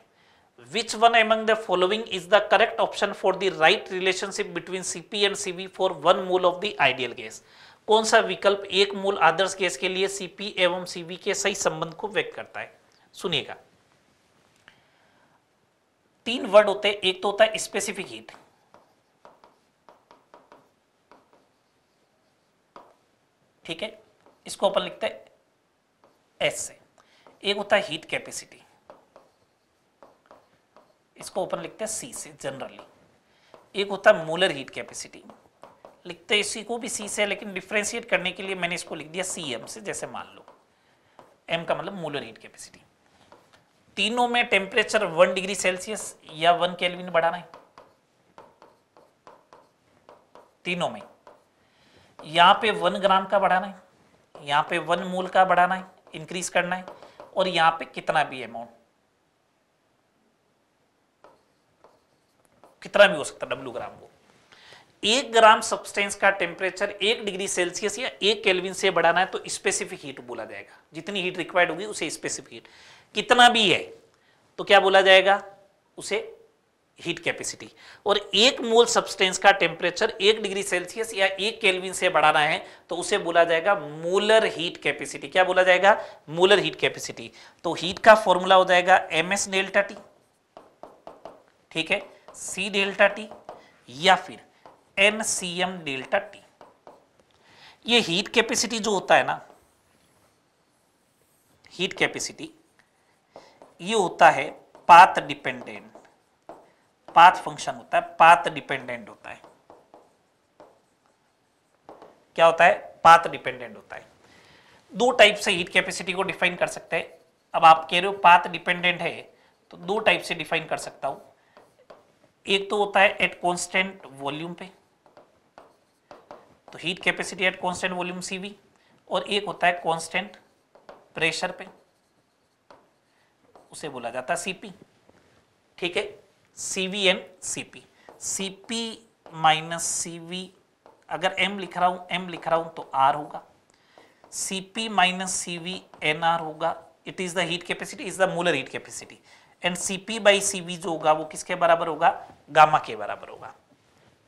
which one among the following is the correct option for the right relationship between cp and cv for one mole of the ideal gas कौन सा विकल्प एक मूल आदर्श गैस के लिए सीपी एवं सीवी के सही संबंध को व्यक्त करता है सुनिएगा तीन वर्ड होते हैं एक तो होता है स्पेसिफिक हीट ठीक है इसको अपन लिखते हैं एस से एक होता है हीट कैपेसिटी इसको ओपन लिखते हैं सी से जनरली एक होता है मोलर हीट कैपेसिटी लिखते हैं इसी को भी सी से लेकिन डिफ्रेंशिएट करने के लिए मैंने इसको लिख दिया सी एम से जैसे मान लो एम का मतलब मोलर हीट कैपेसिटी तीनों में टेम्परेचर वन डिग्री सेल्सियस या वन केल्विन बढ़ाना है तीनों में यहाँ पे वन ग्राम का बढ़ाना है यहाँ पे वन मूल का बढ़ाना है इंक्रीज करना है और यहाँ पे कितना भी अमाउंट कितना भी हो सकता है W ग्राम वो एक ग्राम सब्सटेंस का टेम्परेचर एक डिग्री सेल्सियस या एक केल्विन से बढ़ाना है तो स्पेसिफिक हीट बोला जाएगा जितनी हीट रिक्वायर्ड होगी उसे स्पेसिफिक हीट कितना भी है तो क्या बोला जाएगा उसे हीट कैपेसिटी और एक मोल सब्सटेंस का टेम्परेचर एक डिग्री सेल्सियस या एक केल्विन से बढ़ाना है तो उसे बोला जाएगा मोलर हीट कैपेसिटी क्या बोला जाएगा मोलर हीट कैपेसिटी तो हीट का फॉर्मूला हो जाएगा एम एस डेल्टा टी ठीक है सी डेल्टा टी या फिर N C M delta T ये हीट कैपेसिटी जो होता है ना हीट कैपेसिटी ये होता है पाथ डिपेंडेंट पाथ फंक्शन होता है पाथ डिपेंडेंट होता है क्या होता है पाथ डिपेंडेंट होता है दो टाइप से हीट कैपेसिटी को डिफाइन कर सकते हैं अब आप कह रहे हो पाथ डिपेंडेंट है तो दो टाइप से डिफाइन कर सकता हूं एक तो होता है एट कॉन्स्टेंट वॉल्यूम पे तो heat capacity at constant volume CV और एक होता है कॉन्स्टेंट प्रेशर पे उसे बोला जाता है सीपी ठीक है CV and CP CP minus CV अगर एम लिख रहा हूं एम लिख रहा हूं तो आर होगा CP minus CV N R होगा it is the heat capacity is the molar heat capacity and C P by C V जो होगा वो किसके बराबर होगा गामा के बराबर होगा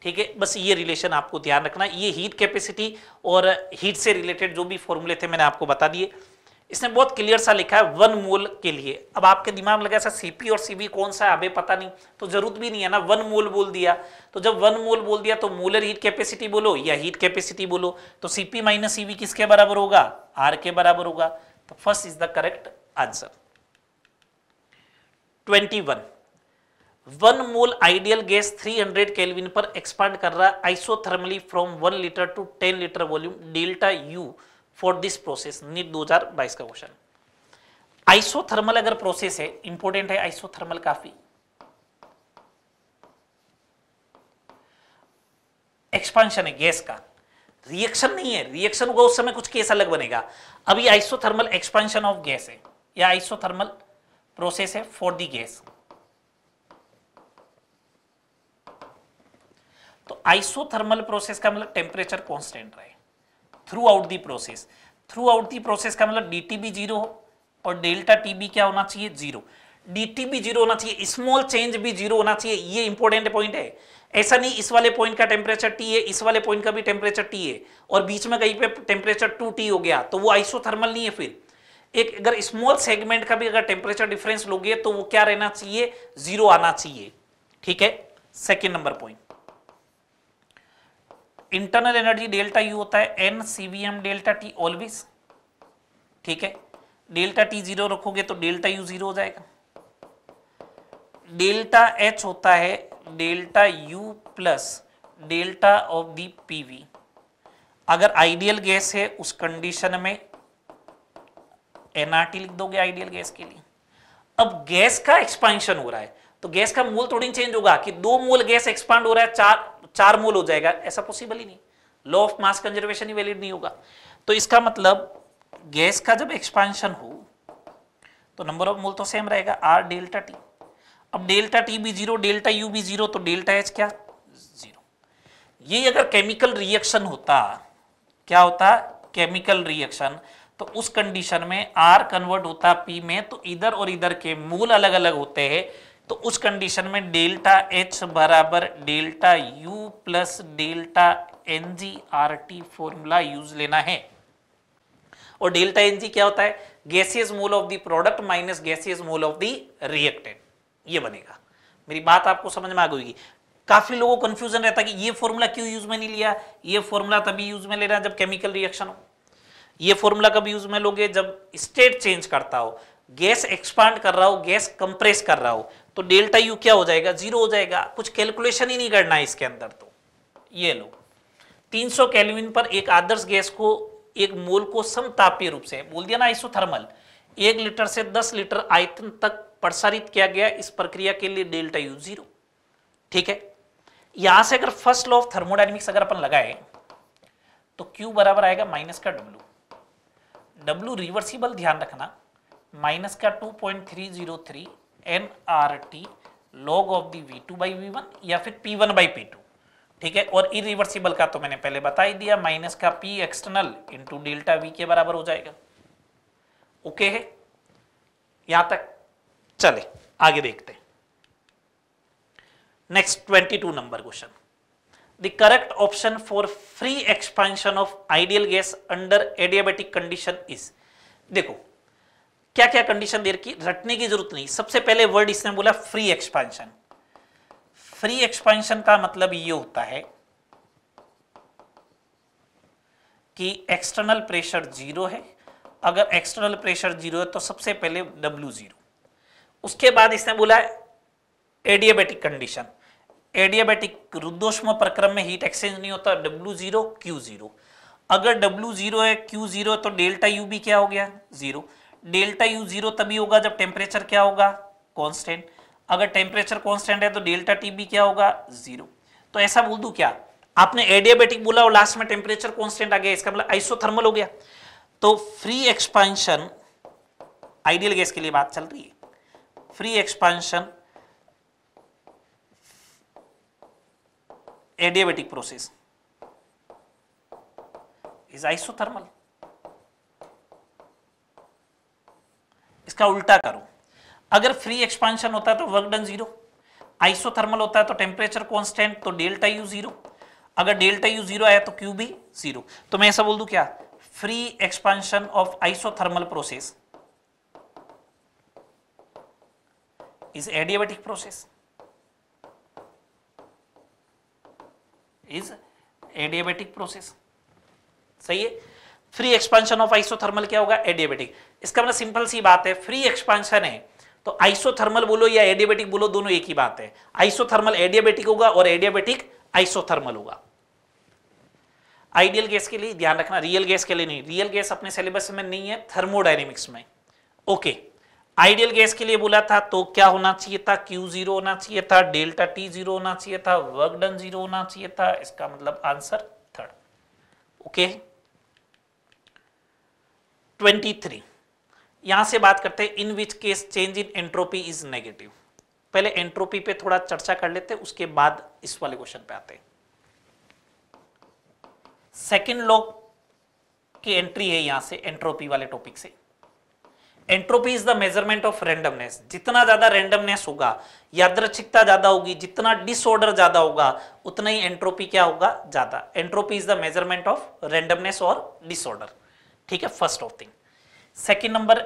ठीक है बस ये रिलेशन आपको ध्यान रखना ये हीट कैपेसिटी और हीट से रिलेटेड जो भी फॉर्मूले थे मैंने आपको बता दिए इसने बहुत क्लियर सा लिखा है वन मोल के लिए अब आपके दिमाग लगा सर सीपी और सीबी कौन सा है अभी पता नहीं तो जरूरत भी नहीं है ना वन मोल बोल दिया तो जब वन मोल बोल दिया तो मोलर हीट कैपेसिटी बोलो या हीट कैपेसिटी बोलो तो सीपी माइनस सीबी किसके बराबर होगा आर के बराबर होगा तो first is the correct answer 21 one mole ideal gas 300 kelvin पर एक्सपांड कर रहा isothermally from one litre to ten litre volume delta U for this process NEET 2022 का क्वेश्चन आइसोथर्मल अगर प्रोसेस है इंपोर्टेंट है आइसोथर्मल काफी एक्सपांशन है gas का रिएक्शन नहीं है रिएक्शन होगा उस समय कुछ केस अलग बनेगा अभी आइसोथर्मल एक्सपांशन ऑफ गैस है या आइसोथर्मल प्रोसेस है फॉर दी गैस तो आइसोथर्मल प्रोसेस का मतलब टेम्परेचर कॉन्स्टेंट रहे throughout the process throughout the process का मतलब डी टी जीरो हो और डेल्टा टीबी क्या होना चाहिए जीरो डी डीटीबी जीरो होना चाहिए स्मॉल चेंज भी जीरो होना चाहिए ये इंपॉर्टेंट पॉइंट है ऐसा नहीं इस वाले पॉइंट का टेम्परेचर टी है इस वाले पॉइंट का भी टेम्परेचर टी है और बीच में कहीं पे टेम्परेचर टू टी हो गया तो वो आइसोथर्मल नहीं है फिर एक अगर स्मॉल सेगमेंट का भी अगर टेम्परेचर डिफरेंस लोगे तो वो क्या रहना चाहिए जीरो आना चाहिए ठीक है second number point internal energy delta U होता है N CVM delta T always ठीक है डेल्टा टी जीरो रखोगे तो डेल्टा यू जीरो हो जाएगा डेल्टा एच होता है delta U plus delta of the PV अगर आइडियल गैस है उस कंडीशन में एनआरटी लिख दोगे आइडियल गैस के लिए अब गैस का एक्सपांशन हो रहा है तो गैस का मोल थोड़ी चेंज होगा कि दो मोल गैस एक्सपांड हो रहा है चार चार मोल हो जाएगा ऐसा पॉसिबल ही नहीं लॉ ऑफ मास कंजर्वेशन ही वैलिड नहीं होगा तो इसका मतलब गैस का जब एक्सपांशन हो तो नंबर ऑफ मोल तो सेम रहेगा आर डेल्टा टी अब डेल्टा टी भी जीरो डेल्टा यू भी जीरो तो डेल्टा एच क्या जीरो ये अगर केमिकल रिएक्शन होता क्या होता केमिकल रिएक्शन तो उस कंडीशन में आर कन्वर्ट होता है पी में तो इधर और इधर के मूल अलग अलग होते हैं तो उस कंडीशन में डेल्टा एच बराबर delta U plus delta N G R T formula use लेना है और डेल्टा एन जी क्या होता है gaseous mole of the product minus gaseous mole of the reactant ये बनेगा मेरी बात आपको समझ में आ गई काफी लोगों को कंफ्यूजन रहता है कि ये फॉर्मूला क्यों यूज में नहीं लिया ये फॉर्मूला तभी यूज में लेना जब केमिकल रिएक्शन हो ये फॉर्मूला कब यूज में लोगे जब स्टेट चेंज करता हो गैस एक्सपांड कर रहा हो गैस कंप्रेस कर रहा हो तो डेल्टा यू क्या हो जाएगा जीरो हो जाएगा कुछ कैलकुलेशन ही नहीं करना है इसके अंदर तो ये लो 300 सौ कैलविन पर एक आदर्श गैस को एक मोल को समतापीय रूप से बोल दिया ना आइसोथर्मल एक लीटर से 10 लीटर आयतन तक प्रसारित किया गया इस प्रक्रिया के लिए डेल्टा यू जीरो ठीक है यहां से अगर फर्स्ट लॉ ऑफ थर्मोडाइनमिक्स अगर अपन लगाए तो क्यू बराबर आएगा माइनस का डब्ल्यू डब्ल्यू रिवर्सिबल ध्यान रखना माइनस का 2.303 N R T log of the V two by V one या फिर P one by P two ठीक है और इरिवर्सिबल का तो मैंने पहले बता ही दिया माइनस का P external into delta V के बराबर हो जाएगा ओके है यहां तक चले आगे देखते हैं next 22 number question the correct option for free expansion of ideal gas under adiabatic condition is देखो क्या क्या कंडीशन दे रखी रटने की जरूरत नहीं सबसे पहले वर्ड इसने बोला फ्री एक्सपेंशन फ्री एक्सपेंशन का मतलब ये होता है कि एक्सटर्नल प्रेशर जीरो है अगर एक्सटर्नल प्रेशर जीरो है तो सबसे पहले डब्ल्यू जीरो उसके बाद इसने बोला एडियाबेटिक कंडीशन एडियाबेटिक रुद्धोष्म प्रक्रम में हीट एक्सचेंज नहीं होता डब्ल्यू जीरो क्यू जीरो अगर डब्ल्यू जीरो है क्यू जीरो तो डेल्टा यू भी क्या हो गया जीरो डेल्टा यू जीरो तभी होगा जब टेम्परेचर क्या होगा कॉन्स्टेंट अगर टेम्परेचर कॉन्स्टेंट है तो डेल्टा टी भी क्या होगा जीरो तो ऐसा बोल दू क्या आपने एडियाबेटिक बोला और लास्ट में टेम्परेचर कॉन्स्टेंट आ गया इसका मतलब आइसोथर्मल हो गया तो फ्री एक्सपांशन आइडियल गैस के लिए बात चल रही है free expansion adiabatic process is isothermal इसका उल्टा करो अगर फ्री एक्सपांशन होता है तो वर्क डन जीरो आइसोथर्मल होता है तो टेम्परेचर कांस्टेंट तो डेल्टा यू जीरो अगर डेल्टा यू जीरो आया तो क्यू भी जीरो तो मैं ऐसा बोल दू क्या free expansion of isothermal process is adiabatic process is adiabatic process सही है फ्री एक्सपांशन ऑफ आइसोथर्मल क्या होगा एडियाबेटिक इसका मतलब सिंपल सी बात है फ्री एक्सपांशन है तो आइसोथर्मल बोलो या एडियाबेटिक बोलो दोनों एक ही बात है आइसोथर्मल एडियाबेटिक होगा और एडियाबेटिक आइसोथर्मल होगा आइडियल गैस के लिए ध्यान रखना रियल गैस के लिए नहीं रियल गैस अपने सिलेबस में नहीं है थर्मोडाइनेमिक्स में ओके okay. आइडियल गैस के लिए बोला था तो क्या होना चाहिए था क्यू जीरो होना चाहिए था डेल्टा टी जीरो होना चाहिए था वर्क डन जीरो होना चाहिए था इसका मतलब answer third okay twenty three यहां से बात करते हैं in which case change in entropy is negative पहले एंट्रोपी पे थोड़ा चर्चा कर लेते हैं उसके बाद इस वाले क्वेश्चन पे आते सेकेंड लॉ की एंट्री है यहां से एंट्रोपी वाले टॉपिक से entropy is the measurement of randomness जितना ज्यादा रेंडमनेस होगा यादृच्छिकता ज्यादा होगी जितना डिसऑर्डर ज्यादा होगा उतना ही एंट्रोपी क्या होगा ज्यादा entropy is the measurement of randomness और डिसऑर्डर ठीक है first of thing second number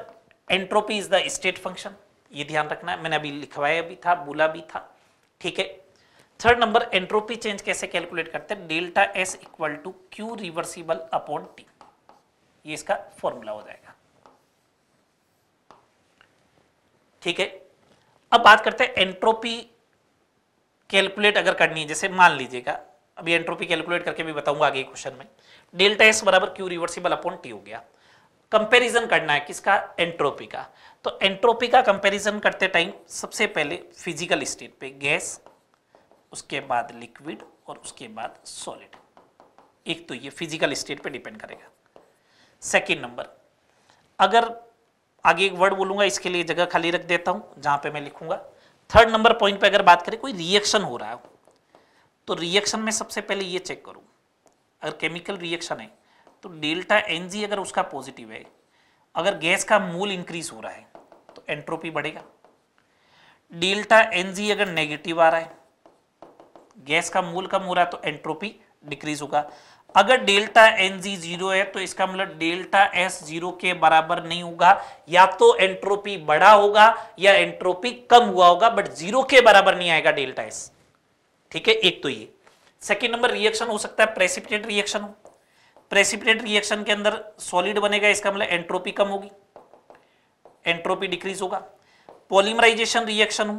entropy is the state function ये ध्यान रखना है मैंने अभी लिखवाया भी था बोला भी था ठीक है थर्ड नंबर एंट्रोपी चेंज कैसे कैलकुलेट करते हैं delta S equal to Q reversible upon T ये इसका फॉर्मूला हो जाएगा ठीक है अब बात करते हैं एंट्रोपी कैलकुलेट अगर करनी है जैसे मान लीजिएगा अभी एंट्रोपी कैलकुलेट करके भी बताऊंगा आगे क्वेश्चन में डेल्टा एस बराबर क्यू रिवर्सिबल अपॉन टी हो गया कंपैरिजन करना है किसका एंट्रोपी का तो एंट्रोपी का कंपैरिजन करते टाइम सबसे पहले फिजिकल स्टेट पे गैस उसके बाद लिक्विड और उसके बाद सॉलिड एक तो ये फिजिकल स्टेट पे डिपेंड करेगा सेकंड नंबर अगर आगे एक वर्ड बोलूंगा इसके लिए जगह खाली रख देता हूं जहां पे मैं लिखूंगा थर्ड नंबर पॉइंट पे अगर बात करें कोई रिएक्शन हो रहा हो तो रिएक्शन में सबसे पहले ये चेक करूं अगर केमिकल रिएक्शन है तो डेल्टा एन अगर उसका पॉजिटिव है अगर गैस का मूल इंक्रीज हो रहा है तो एंट्रोपी बढ़ेगा डेल्टा एन अगर नेगेटिव आ रहा है गैस का मूल कम हो रहा है तो एंट्रोपी डिक्रीज होगा अगर डेल्टा एन जी जीरो है तो इसका मतलब डेल्टा एस जीरो के बराबर नहीं होगा या तो एंट्रोपी बड़ा होगा या एंट्रोपी कम हुआ होगा बट जीरो के बराबर नहीं आएगा डेल्टा एस ठीक है एक तो ये सेकेंड नंबर रिएक्शन हो सकता है प्रेसिपिटेट रिएक्शन हो प्रेसिपिटेट रिएक्शन के अंदर सॉलिड बनेगा इसका मतलब एंट्रोपी कम होगी एंट्रोपी डिक्रीज होगा पॉलीमराइजेशन रिएक्शन हो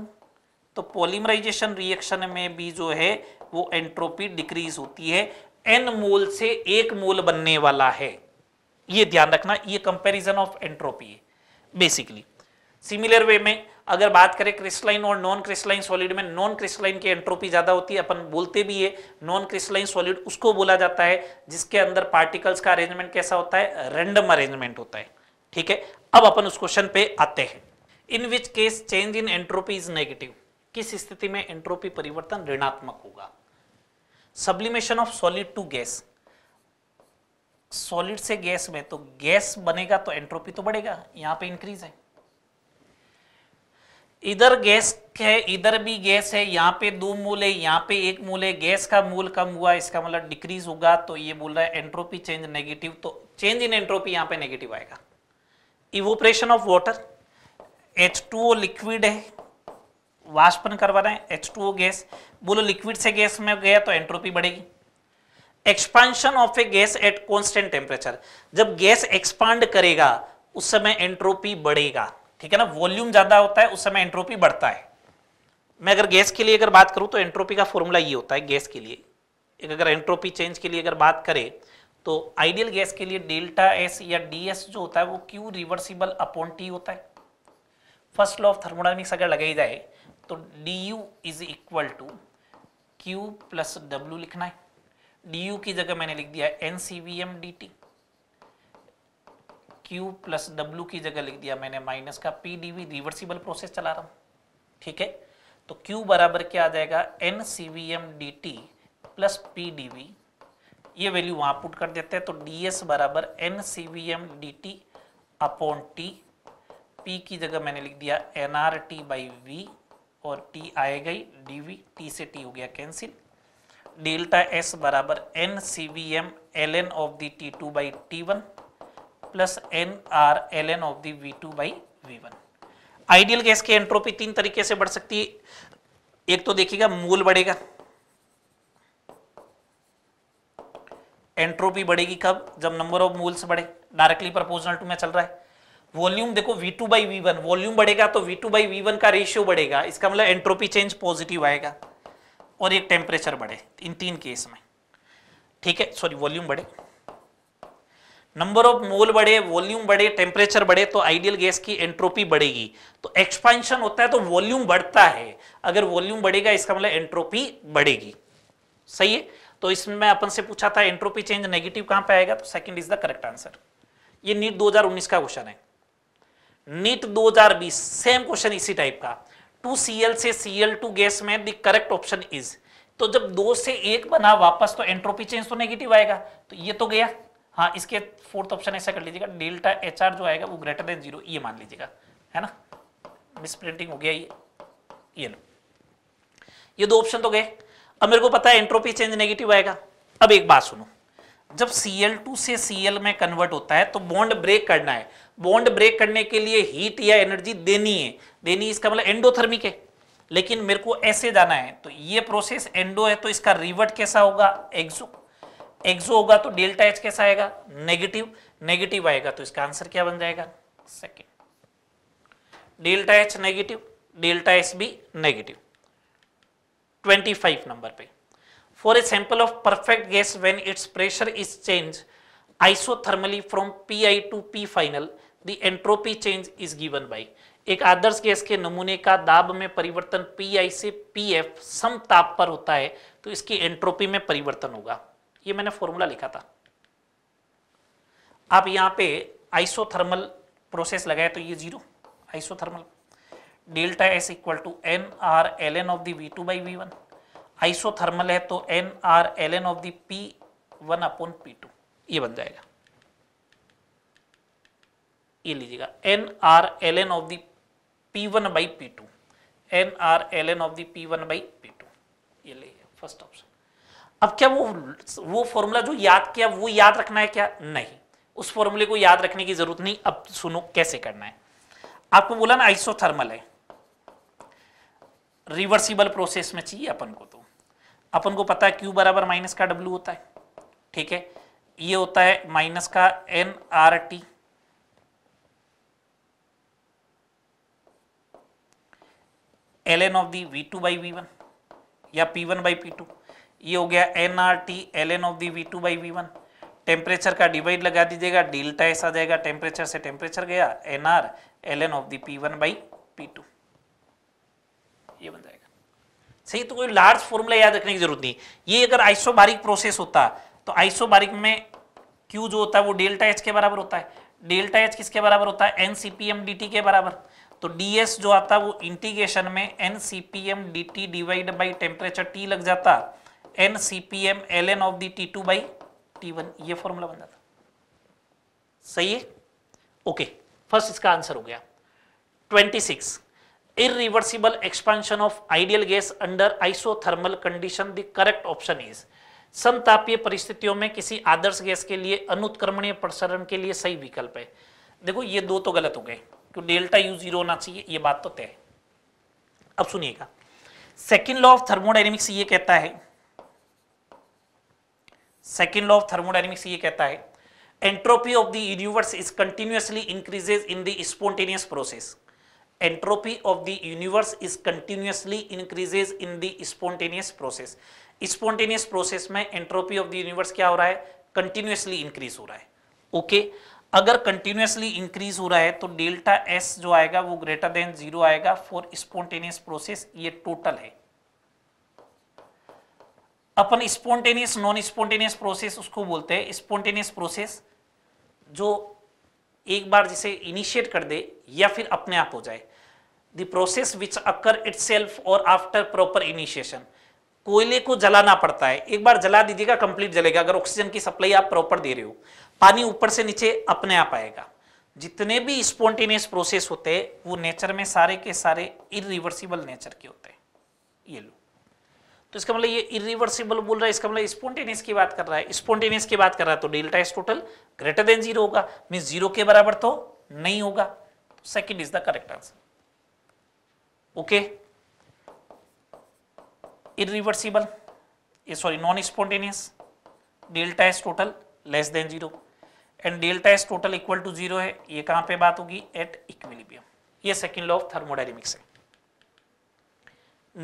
तो पॉलीमराइजेशन रिएक्शन में भी जो है वो एंट्रोपी डिक्रीज होती है एन मोल से एक मोल बनने वाला है ये ध्यान रखना ये कंपैरिजन ऑफ एंट्रोपी है बेसिकली सिमिलर वे में अगर बात करें क्रिस्टलाइन और नॉन क्रिस्टलाइन सॉलिड में नॉन क्रिस्टलाइन की एंट्रोपी ज़्यादा होती है अपन बोलते भी है नॉन क्रिस्टलाइन सॉलिड उसको बोला जाता है जिसके अंदर पार्टिकल्स का अरेंजमेंट कैसा होता है रेंडम अरेंजमेंट होता है ठीक है अब अपन उस क्वेश्चन पे आते हैं in which case change in entropy is negative किस स्थिति में एंट्रोपी परिवर्तन ऋणात्मक होगा sublimation of solid to gas solid से गैस में तो गैस बनेगा तो एंट्रोपी तो बढ़ेगा यहां पे इंक्रीज है इधर गैस है इधर भी गैस है यहां पे दो मूल है यहां पे एक मूल है गैस का मूल कम हुआ इसका मतलब डिक्रीज होगा तो ये बोल रहा है एंट्रोपी चेंज नेगेटिव तो चेंज इन एंट्रोपी यहां पे नेगेटिव आएगा evaporation of water H2O liquid है वाष्पन करवा रहे हैं एच टू गैस बोलो लिक्विड से गैस में गया तो एंट्रोपी बढ़ेगी expansion of a gas at constant temperature जब गैस एक्सपांड करेगा उस समय एंट्रोपी बढ़ेगा ठीक है ना वॉल्यूम ज्यादा होता है उस समय एंट्रोपी बढ़ता है मैं अगर गैस के लिए अगर बात करूं तो एंट्रोपी का फॉर्मूला ये होता है गैस के लिए एक अगर एंट्रोपी चेंज के लिए अगर बात करें तो आइडियल गैस के लिए डेल्टा एस या डी एस जो होता है वो क्यू रिवर्सिबल अपॉन टी होता है फर्स्ट लॉ ऑफ थर्मोडाइनमिक्स अगर लगाई जाए तो D U is equal to Q plus W लिखना है डी यू की जगह मैंने लिख दिया N C V M D T Q plus W की जगह लिख दिया मैंने माइनस का P D V reversible process चला रहा हूँ ठीक है तो क्यू बराबर क्या आ जाएगा N C V M D T plus P D V ये वैल्यू वहाँ पुट कर देते हैं तो डी एस बराबर N C V M D T upon T P की जगह मैंने लिख दिया N R T by V और टी आएगा ही डी वी टी से टी हो गया कैंसिल डेल्टा एस बराबर N C V M L N of the T two by T one plus N R L N of the V two by V one ideal gas की entropy तीन तरीके से बढ़ सकती है एक तो देखिएगा मूल बढ़ेगा एंट्रोपी बढ़ेगी कब जब नंबर ऑफ मूल्स बढ़े डायरेक्टली प्रपोजनल टू में चल रहा है वॉल्यूम देखो V2 two by V volume बढ़ेगा तो V2 टू बाई वी का रेशियो बढ़ेगा इसका मतलब एंट्रोपी चेंज पॉजिटिव आएगा और एक टेम्परेचर बढ़े इन तीन केस में ठीक है सॉरी वॉल्यूम बढ़े नंबर ऑफ मोल बढ़े वॉल्यूम बढ़े टेम्परेचर बढ़े तो आइडियल गैस की एंट्रोपी बढ़ेगी तो एक्सपांशन होता है तो वॉल्यूम बढ़ता है अगर वॉल्यूम बढ़ेगा इसका मतलब एंट्रोपी बढ़ेगी सही है तो इसमें अपन से पूछा था एंट्रोपी चेंज नेगेटिव कहां पे आएगा तो second is the correct answer ये नीट 2019 का क्वेश्चन है नीट 2020 सेम क्वेश्चन इसी टाइप का टू सी एल से सी एल टू गैस में द करेक्ट ऑप्शन इज तो जब दो से एक बना वापस तो एंट्रोपी चेंज तो नेगेटिव आएगा तो ये तो गया हाँ इसके फोर्थ ऑप्शन ऐसा कर लीजिएगा डेल्टा एच आर जो आएगा वो ग्रेटर देन जीरो ये मान लीजिएगा है ना मिसप्रिंटिंग हो गया ये ये लो ये दो ऑप्शन तो गए अब मेरे को पता है एंट्रोपी चेंज नेगेटिव आएगा अब एक बात सुनो जब Cl2 से Cl में कन्वर्ट होता है तो बॉन्ड ब्रेक करना है बॉन्ड ब्रेक करने के लिए हीट या एनर्जी देनी है देनी इसका मतलब एंडोथर्मिक है लेकिन मेरे को ऐसे जाना है तो ये प्रोसेस एंडो है तो इसका रिवर्ट कैसा होगा एक्सो एक्सो होगा तो डेल्टा एच कैसा आएगा नेगेटिव नेगेटिव आएगा तो इसका आंसर क्या बन जाएगा second delta H negative delta H भी नेगेटिव 25 नंबर पे For a sample of perfect gas when its pressure is changed isothermally from Pi to P final, the entropy change is given by एक आदर्श gas के नमूने का दाब में परिवर्तन Pi से Pf सम ताप पर होता है तो इसकी एंट्रोपी में परिवर्तन होगा ये मैंने फॉर्मूला लिखा था आप यहाँ पे आइसोथर्मल प्रोसेस लगाए तो ये zero isothermal delta S equal to N R L N of the V two by V one isothermal है तो N R L N of the P one upon P two ये बन जाएगा ये लीजिएगा N R L N of the P one by P two N R L N of the P one by P two ये लीजिए first option अब क्या वो वो फॉर्मूला जो याद किया वो याद रखना है क्या नहीं उस फॉर्मूले को याद रखने की जरूरत नहीं अब सुनो कैसे करना है आपको बोला ना आइसोथर्मल है रिवर्सिबल प्रोसेस में चाहिए अपन को तो अपन को पता है क्यू बराबर माइनस का डब्ल्यू होता है ठीक है ये होता है माइनस का N R T L N of the V two by V one या P one by P two ये हो गया N R T L N of the V two by V one temperature का divide लगा दीजिएगा delta ऐसा जाएगा temperature से टेम्परेचर गया N R L N of the P one by P two ये बन जाएगा सही तो कोई लार्ज फॉर्मूला याद रखने की जरूरत नहीं ये अगर आइसोबारिक प्रोसेस होता तो आइसोबारिक में क्यू जो होता है वो डेल्टा एच के बराबर होता है डेल्टा एच किसके बराबर होता है एनसीपीएम डी के बराबर तो डी जो आता वो इंटीग्रेशन में N C P M D T divide by temperature T लग जाता N C P M L N of the T two by T one ये फॉर्मूला बन जाता सही है ओके फर्स्ट इसका आंसर हो गया twenty six irreversible expansion of ideal gas under isothermal condition the correct option is समतापीय परिस्थितियों में किसी आदर्श गैस के लिए अनुत्क्रमणीय प्रसरण के लिए सही विकल्प है देखो ये दो तो गलत हो गए क्योंकि डेल्टा यू जीरो होना चाहिए ये बात तो तय है अब सुनिएगा सेकेंड लॉ ऑफ थर्मोडाइनमिक्स ये कहता है सेकेंड लॉ ऑफ थर्मोडाइनमिक्स ये कहता है entropy of the universe is continuously increases in the spontaneous process entropy of the universe is continuously increases in the spontaneous process spontaneous process में entropy of the universe क्या हो रहा है continuously increase हो रहा है okay? अगर continuously increase हो रहा है तो डेल्टा एस जो आएगा वो ग्रेटर देन जीरो आएगा फॉर स्पॉन्टेनियस प्रोसेस ये टोटल है अपन स्पॉन्टेनियस नॉन स्पॉन्टेनियस प्रोसेस उसको बोलते हैं स्पॉन्टेनियस प्रोसेस जो एक बार जिसे इनिशिएट कर दे या फिर अपने आप हो जाए the process which occur it और आफ्टर प्रॉपर इनिशिएशन कोयले को जलाना पड़ता है एक बार जला दीजिएगा कंप्लीट जलेगा अगर ऑक्सीजन की सप्लाई आप प्रॉपर दे रहे हो पानी ऊपर से नीचे अपने आप आएगा जितने भी स्पॉन्टेनियस प्रोसेस होते हैं वो नेचर में सारे के सारे इरिवर्सिबल नेचर के होते हैं ये लो तो इसका मतलब ये इरिवर्सिबल बोल रहा है इसका मतलब स्पॉन्टेनियस की बात कर रहा है स्पॉन्टेनियस की बात कर रहा है तो delta S total greater than zero होगा मीन जीरो के बराबर तो नहीं होगा second is the correct answer okay irreversible ये sorry non spontaneous delta S total less than zero and delta S total equal to zero है ये कहां पे बात होगी एट इक्विलिब्रियम ये सेकेंड लॉ ऑफ थर्मोडायनेमिक्स है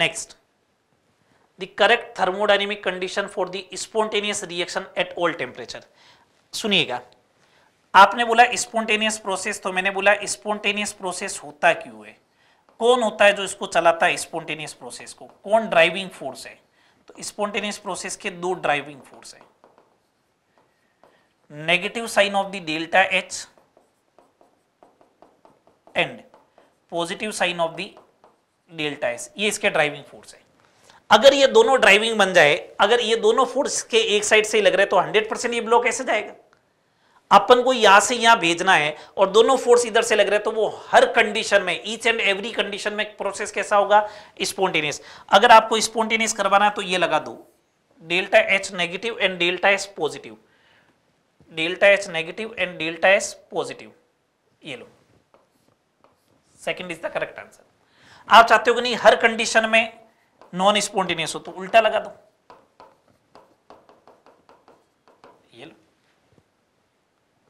next the correct thermodynamic condition for the spontaneous reaction at all temperature सुनिएगा आपने बोला स्पॉन्टेनियस प्रोसेस तो मैंने बोला स्पॉन्टेनियस प्रोसेस होता क्यों है कौन होता है जो इसको चलाता है स्पॉन्टेनियस प्रोसेस को कौन ड्राइविंग फोर्स है तो स्पॉन्टेनियस प्रोसेस के दो ड्राइविंग फोर्स है negative sign of the delta H and positive sign of the delta H ये इसके ड्राइविंग फोर्स है अगर ये दोनों ड्राइविंग बन जाए अगर ये दोनों फूड्स के एक साइड से ही लग रहे तो हंड्रेड परसेंट ये ब्लॉक ऐसे जाएगा अपन को यहां से यहां भेजना है और दोनों फोर्स इधर से लग रहे हैं तो वो हर कंडीशन में ईच एंड एवरी कंडीशन में प्रोसेस कैसा होगा स्पॉन्टेनियस अगर आपको स्पॉन्टेनियस करवाना है तो ये लगा दो delta H negative and delta H positive delta H negative and delta H positive ये लो second is the correct answer आप चाहते हो कि नहीं हर कंडीशन में नॉन स्पॉन्टेनियस हो तो उल्टा लगा दो ये लो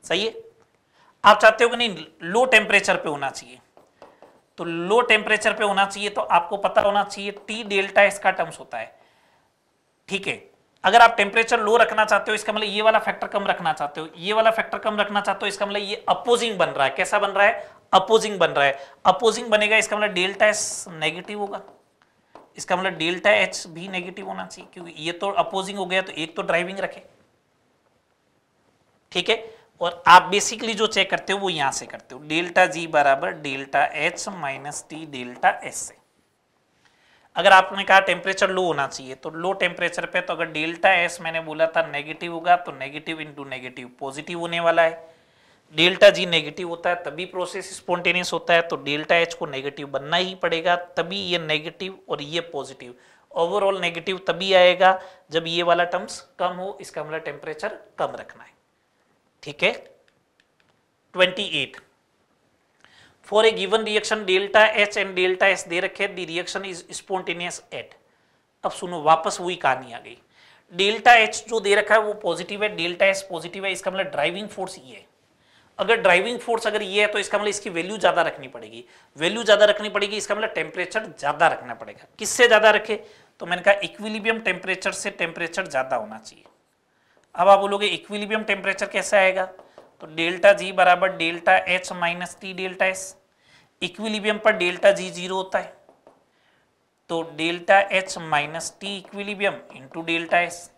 सही है आप चाहते हो कि नहीं लो टेम्परेचर पे होना चाहिए तो लो टेम्परेचर पे होना चाहिए तो आपको पता होना चाहिए टी डेल्टा इसका टर्म्स होता है ठीक है अगर आप टेम्परेचर लो रखना चाहते हो इसका मतलब ये वाला फैक्टर कम रखना चाहते हो ये वाला फैक्टर कम रखना चाहते हो इसका मतलब ये अपोजिंग बन रहा है कैसा बन रहा है अपोजिंग बन रहा है अपोजिंग बनेगा इसका मतलब डेल्टा एस नेगेटिव होगा इसका मतलब डेल्टा एच भी नेगेटिव होना चाहिए क्योंकि ये तो अपोजिंग हो गया तो एक तो ड्राइविंग रखे ठीक है और आप बेसिकली जो चेक करते हो वो यहां से करते हो डेल्टा जी बराबर delta H minus T delta S से अगर आपने कहा टेम्परेचर लो होना चाहिए तो लो टेम्परेचर पे तो अगर डेल्टा एस मैंने बोला था नेगेटिव होगा तो नेगेटिव इंटू नेगेटिव पॉजिटिव होने वाला है डेल्टा जी नेगेटिव होता है तभी प्रोसेस स्पॉन्टेनियस होता है तो डेल्टा एच को नेगेटिव बनना ही पड़ेगा तभी ये नेगेटिव और ये पॉजिटिव ओवरऑल नेगेटिव तभी आएगा जब ये वाला टर्म्स कम हो इसका मतलब टेम्परेचर कम रखना है ठीक है twenty eight for a given reaction delta H and delta S दे रखे the reaction is spontaneous at अब सुनो वापस वही कहानी आ गई डेल्टा एच जो दे रखा है वो पॉजिटिव है डेल्टा एस पॉजिटिव है इसका मतलब ड्राइविंग फोर्स ये है अगर ड्राइविंग फोर्स अगर ये है तो इसका मतलब इसकी वैल्यू ज़्यादा रखनी पड़ेगी वैल्यू ज़्यादा रखनी पड़ेगी इसका मतलब टेम्परेचर ज़्यादा रखना पड़ेगा किससे ज़्यादा रखे तो मैंने कहा इक्विलिबियम टेम्परेचर से टेम्परेचर ज़्यादा होना चाहिए अब आप बोलोगे इक्विलिबियम टेम्परेचर कैसे आएगा तो डेल्टा जी बराबर delta H minus T delta S equilibrium पर डेल्टा जी जीरो होता है तो delta H minus T equilibrium into delta S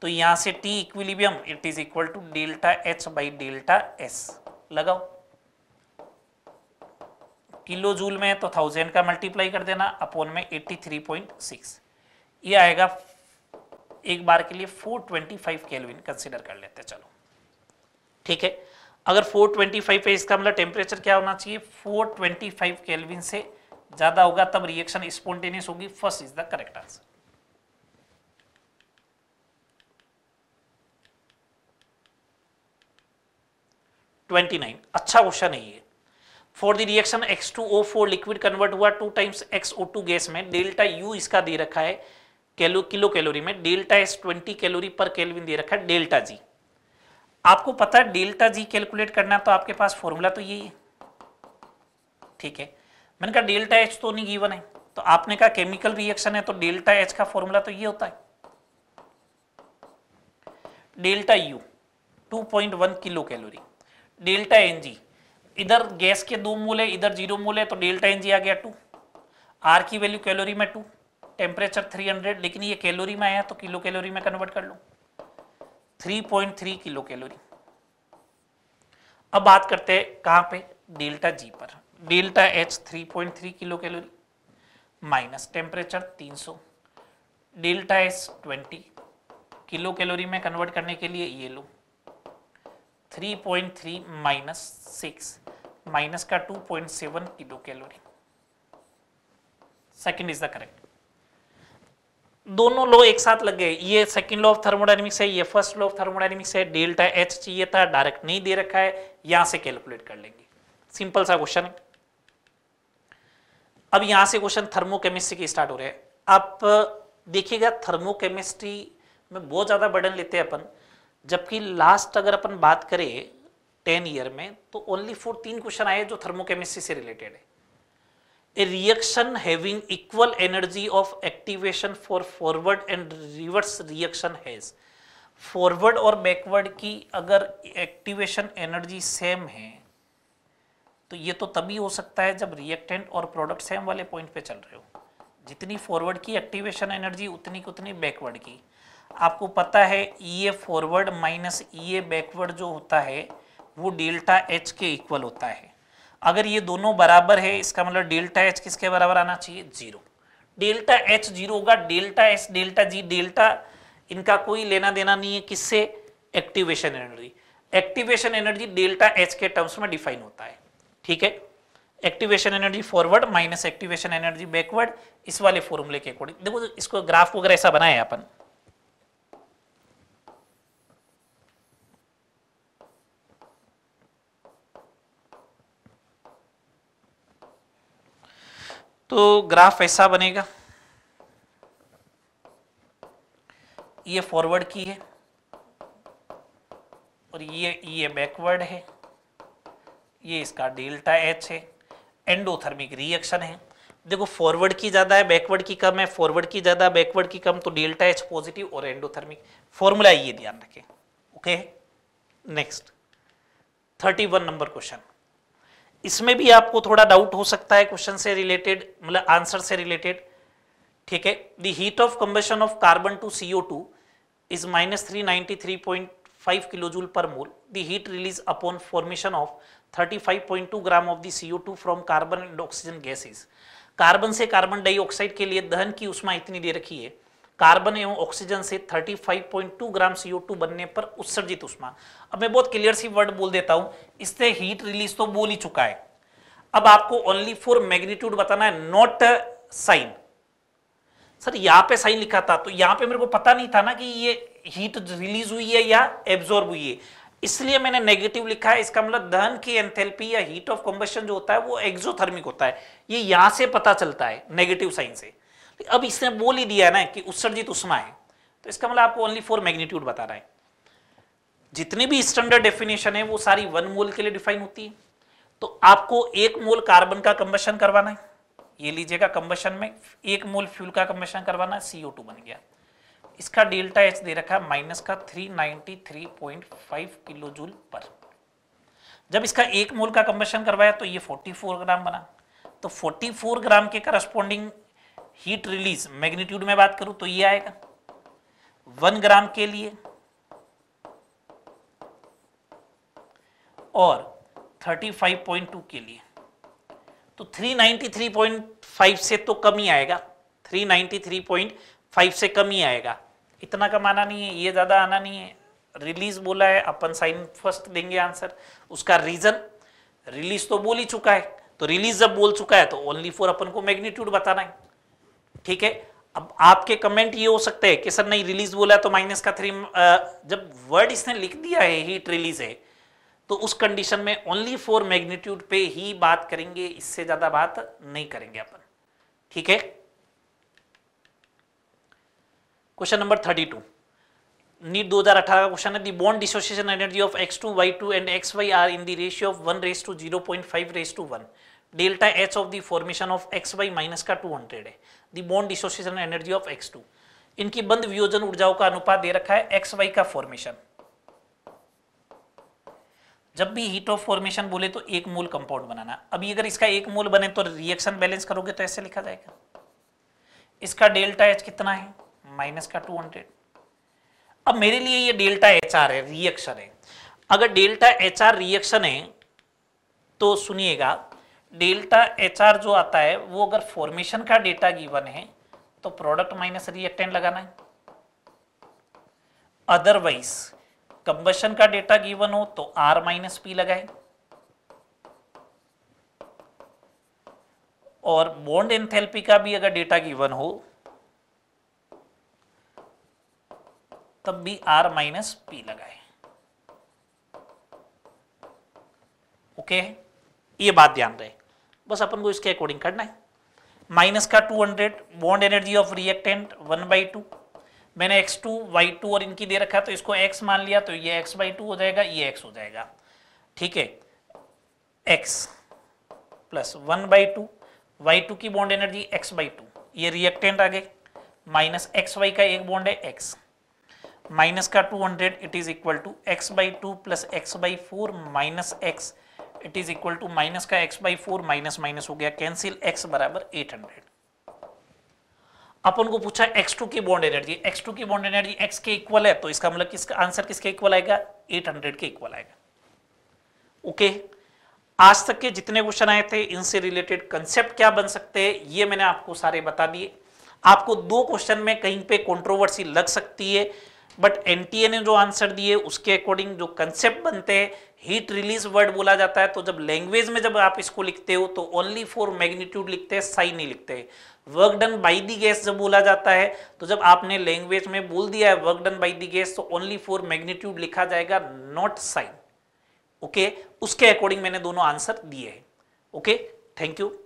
तो यहां से T equilibrium it is equal to delta H by delta S लगाओ kilo joule में तो थाउजेंड का मल्टीप्लाई कर देना अपोन में थ्री पॉइंट सिक्स ये आएगा एक बार के लिए four twenty five kelvin consider कर लेते हैं चलो ठीक है अगर 425 पे इसका मतलब टेम्परेचर क्या होना चाहिए 425 केल्विन से ज़्यादा होगा तब रिएक्शन स्पॉन्टेनियस होगी first is the correct answer 29 अच्छा क्वेश्चन है ये for the reaction X2O4 liquid convert हुआ टू टाइम्स XO2 गैस में डेल्टा U इसका दे रखा है किलो किलो कैलोरी में delta S 20 calorie per kelvin दे रखा है डेल्टा G आपको पता है डेल्टा G कैलकुलेट करना तो आपके पास फॉर्मूला तो यही है ठीक है मैंने कहा डेल्टा H तो नहीं गिवन है तो आपने कहा केमिकल रिएक्शन है तो डेल्टा H का फॉर्मूला तो ये होता है delta U 2.1 kilo calorie delta N G इधर गैस के दो मूल है इधर जीरो मूल है तो डेल्टा एन जी आ गया टू आर की वैल्यू कैलोरी में टू टेम्परेचर 300 लेकिन ये कैलोरी में आया तो किलो कैलोरी में कन्वर्ट कर पॉइंट 3.3 किलो कैलोरी अब बात करते हैं कहाँ पे डेल्टा जी पर delta H 3.3 kilo calorie minus temperature 300 delta H 20 kilo calorie में कन्वर्ट करने के लिए ये लो three point three minus six minus का two point seven kilo calorie second is the correct दोनों लॉ एक साथ लग गए ये सेकंड लॉ ऑफ थर्मोडाइनमिक्स है ये फर्स्ट लॉ ऑफ थर्मोडाइनमिक्स है डेल्टा एच चाहिए था डायरेक्ट नहीं दे रखा है यहां से कैलकुलेट कर लेंगे सिंपल सा क्वेश्चन है अब यहां से क्वेश्चन थर्मोकेमिस्ट्री की स्टार्ट हो रहा है आप देखिएगा थर्मोकेमिस्ट्री में बहुत ज्यादा बर्डन लेते हैं अपन जबकि लास्ट अगर अपन बात करें टेन ईयर में तो ओनली फोर तीन क्वेश्चन आए जो थर्मोकेमिस्ट्री से रिलेटेड है a reaction having equal energy of activation for forward and reverse reaction has forward और बैकवर्ड की अगर एक्टिवेशन एनर्जी सेम है तो ये तो तभी हो सकता है जब रिएक्टेंट और प्रोडक्ट सेम वाले पॉइंट पे चल रहे हो जितनी फॉरवर्ड की एक्टिवेशन एनर्जी उतनी उतनी बैकवर्ड की आपको पता है E A forward minus E A backward जो होता है वो डेल्टा एच के इक्वल होता है अगर ये दोनों बराबर है इसका मतलब डेल्टा एच किसके बराबर आना चाहिए जीरो डेल्टा एच जीरो होगा delta H delta G delta इनका कोई लेना देना नहीं है किससे activation energy activation energy delta H के टर्म्स में डिफाइन होता है ठीक है activation energy forward minus activation energy backward इस वाले फॉर्मूले के अकॉर्डिंग देखो इसको ग्राफ वगैरह ऐसा बनाया अपन तो ग्राफ ऐसा बनेगा ये फॉरवर्ड की है और ये ये बैकवर्ड है ये इसका डेल्टा एच है एंडोथर्मिक रिएक्शन है देखो फॉरवर्ड की ज़्यादा है बैकवर्ड की कम है फॉरवर्ड की ज़्यादा बैकवर्ड की कम तो डेल्टा एच पॉजिटिव और एंडोथर्मिक फॉर्मूला ये ध्यान रखें okay next thirty one number question इसमें भी आपको थोड़ा डाउट हो सकता है क्वेश्चन से रिलेटेड मतलब आंसर से रिलेटेड ठीक है the heat of combustion of carbon to CO two is minus three ninety three point five kilojoule per mole the heat release upon formation of thirty five point two gram of the CO two from carbon and oxygen gases carbon से carbon dioxide के लिए दहन की उष्मा इतनी दे रखी है carbon एवं ऑक्सीजन से 35.2 ग्राम CO2 बनने पर उत्सर्जित उष्मा अब मैं बहुत क्लियर सी वर्ड बोल देता हूं इससे हीट रिलीज तो बोल ही चुका है अब आपको ओनली फॉर मैग्नीट्यूड बताना है नॉट साइन सर यहां पे साइन लिखा था तो यहां पे मेरे को पता नहीं था ना कि ये हीट रिलीज हुई है या एब्जॉर्ब हुई है इसलिए मैंने नेगेटिव लिखा है इसका मतलब दहन की एंथैल्पी या हीट ऑफ कंबशन जो होता है वो एक्सोथर्मिक होता है ये यहां से पता चलता है नेगेटिव साइन से अब इसने बोल ही दिया ना कि उत्सर्जित उष्मा है तो इसका मतलब आपको ओनली फोर मैग्नीट्यूड रहा है जितनी भी स्टैंडर्ड डेफिनेशन है वो सारी वन मोल के लिए डिफाइन होती है तो आपको एक मोल कार्बन का कंबेशन करवाना है ये लीजिएगा कंबेशन में एक मोल फ्यूल का कंबेशन करवाना है सीओ टू बन गया इसका डेल्टा एच दे रखा है माइनस का 393.5 किलो जूल पर जब इसका एक मोल का कंबेशन करवाया तो ये 44 ग्राम बना तो 44 ग्राम के करस्पोंडिंग हीट रिलीज मैग्नीट्यूड में बात करूं तो ये आएगा वन ग्राम के लिए और 35.2 के लिए तो 393.5 से तो कम ही आएगा 393.5 से कम ही आएगा इतना कम आना नहीं है ये ज़्यादा आना नहीं है रिलीज बोला है अपन साइन फर्स्ट देंगे आंसर उसका रीजन रिलीज तो बोल ही चुका है तो रिलीज जब बोल चुका है तो ओनली फोर अपन को मैग्नीट्यूड बताना है ठीक है अब आपके कमेंट ये हो सकते हैं कि सर नहीं रिलीज बोला तो माइनस का थ्री जब वर्ड इसने लिख दिया है हीट रिलीज है तो उस कंडीशन में ओनली फोर मैग्नीट्यूड पे ही बात करेंगे इससे ज्यादा बात नहीं करेंगे अपन ठीक है question number thirty two NEET दो हजार अठारह का क्वेश्चन है the bond dissociation energy of X two Y two and X Y are in the ratio of one race to zero point five is to one delta H of the formation of X Y minus का 200 है the bond dissociation energy of X two इनकी बंद वियोजन ऊर्जाओं का अनुपात दे रखा है x Y का फॉर्मेशन जब भी हीट ऑफ फॉर्मेशन बोले तो एक मोल कंपाउंड बनाना अभी अगर इसका एक मोल बने तो रिएक्शन बैलेंस करोगे तो ऐसे लिखा जाएगा इसका डेल्टा एच कितना है माइनस का 200 अब मेरे लिए ये डेल्टा एच आर है रिएक्शन है अगर डेल्टा एच आर रिएक्शन है तो सुनिएगा डेल्टा एच आर जो आता है वो अगर फॉर्मेशन का डेटा गिवन है तो प्रोडक्ट माइनस रिएक्टेंट लगाना है अदरवाइज कंबशन का डेटा गिवन हो तो आर माइनस पी लगाए और बॉन्ड एंथेल्पी का भी अगर डेटा गिवन हो तब भी आर माइनस पी लगाए ओके ये बात ध्यान रहे बस अपन को इसके अकॉर्डिंग करना है माइनस का 200 hundred bond energy of reactant 1 by two मैंने x2 y2 और इनकी दे रखा तो इसको x मान लिया तो ये x बाई टू हो जाएगा ये x हो जाएगा ठीक है x plus one by two Y two की bond energy x by two ये रिएक्टेंट आ गए माइनस एक्स वाई का एक बॉन्ड है x माइनस का 200 it is equal to X by two plus X by four minus X it is equal to minus का X by four minus minus हो गया कैंसिल एक्स बराबर eight hundred अपन को पूछा x2 की बॉन्ड एनर्जी x2 की bond energy x के इक्वल है तो इसका मतलब किसका आंसर किसके इक्वल आएगा 800 के इक्वल आएगा ओके okay. आज तक के जितने क्वेश्चन आए थे इनसे रिलेटेड कंसेप्ट क्या बन सकते हैं ये मैंने आपको सारे बता दिए आपको दो क्वेश्चन में कहीं पे कंट्रोवर्सी लग सकती है बट एनटीए ने जो आंसर दिए उसके अकॉर्डिंग जो कंसेप्ट बनते हैं हीट रिलीज वर्ड बोला जाता है तो जब लैंग्वेज में जब आप इसको लिखते हो तो ओनली फॉर मैग्नीट्यूड लिखते हैं साई नहीं लिखते हैं work done by the gas जब बोला जाता है तो जब आपने लैंग्वेज में बोल दिया है work done by the gas तो ओनली फॉर मैग्नीट्यूड लिखा जाएगा नॉट साइन ओके उसके अकॉर्डिंग मैंने दोनों आंसर दिए हैं ओके थैंक यू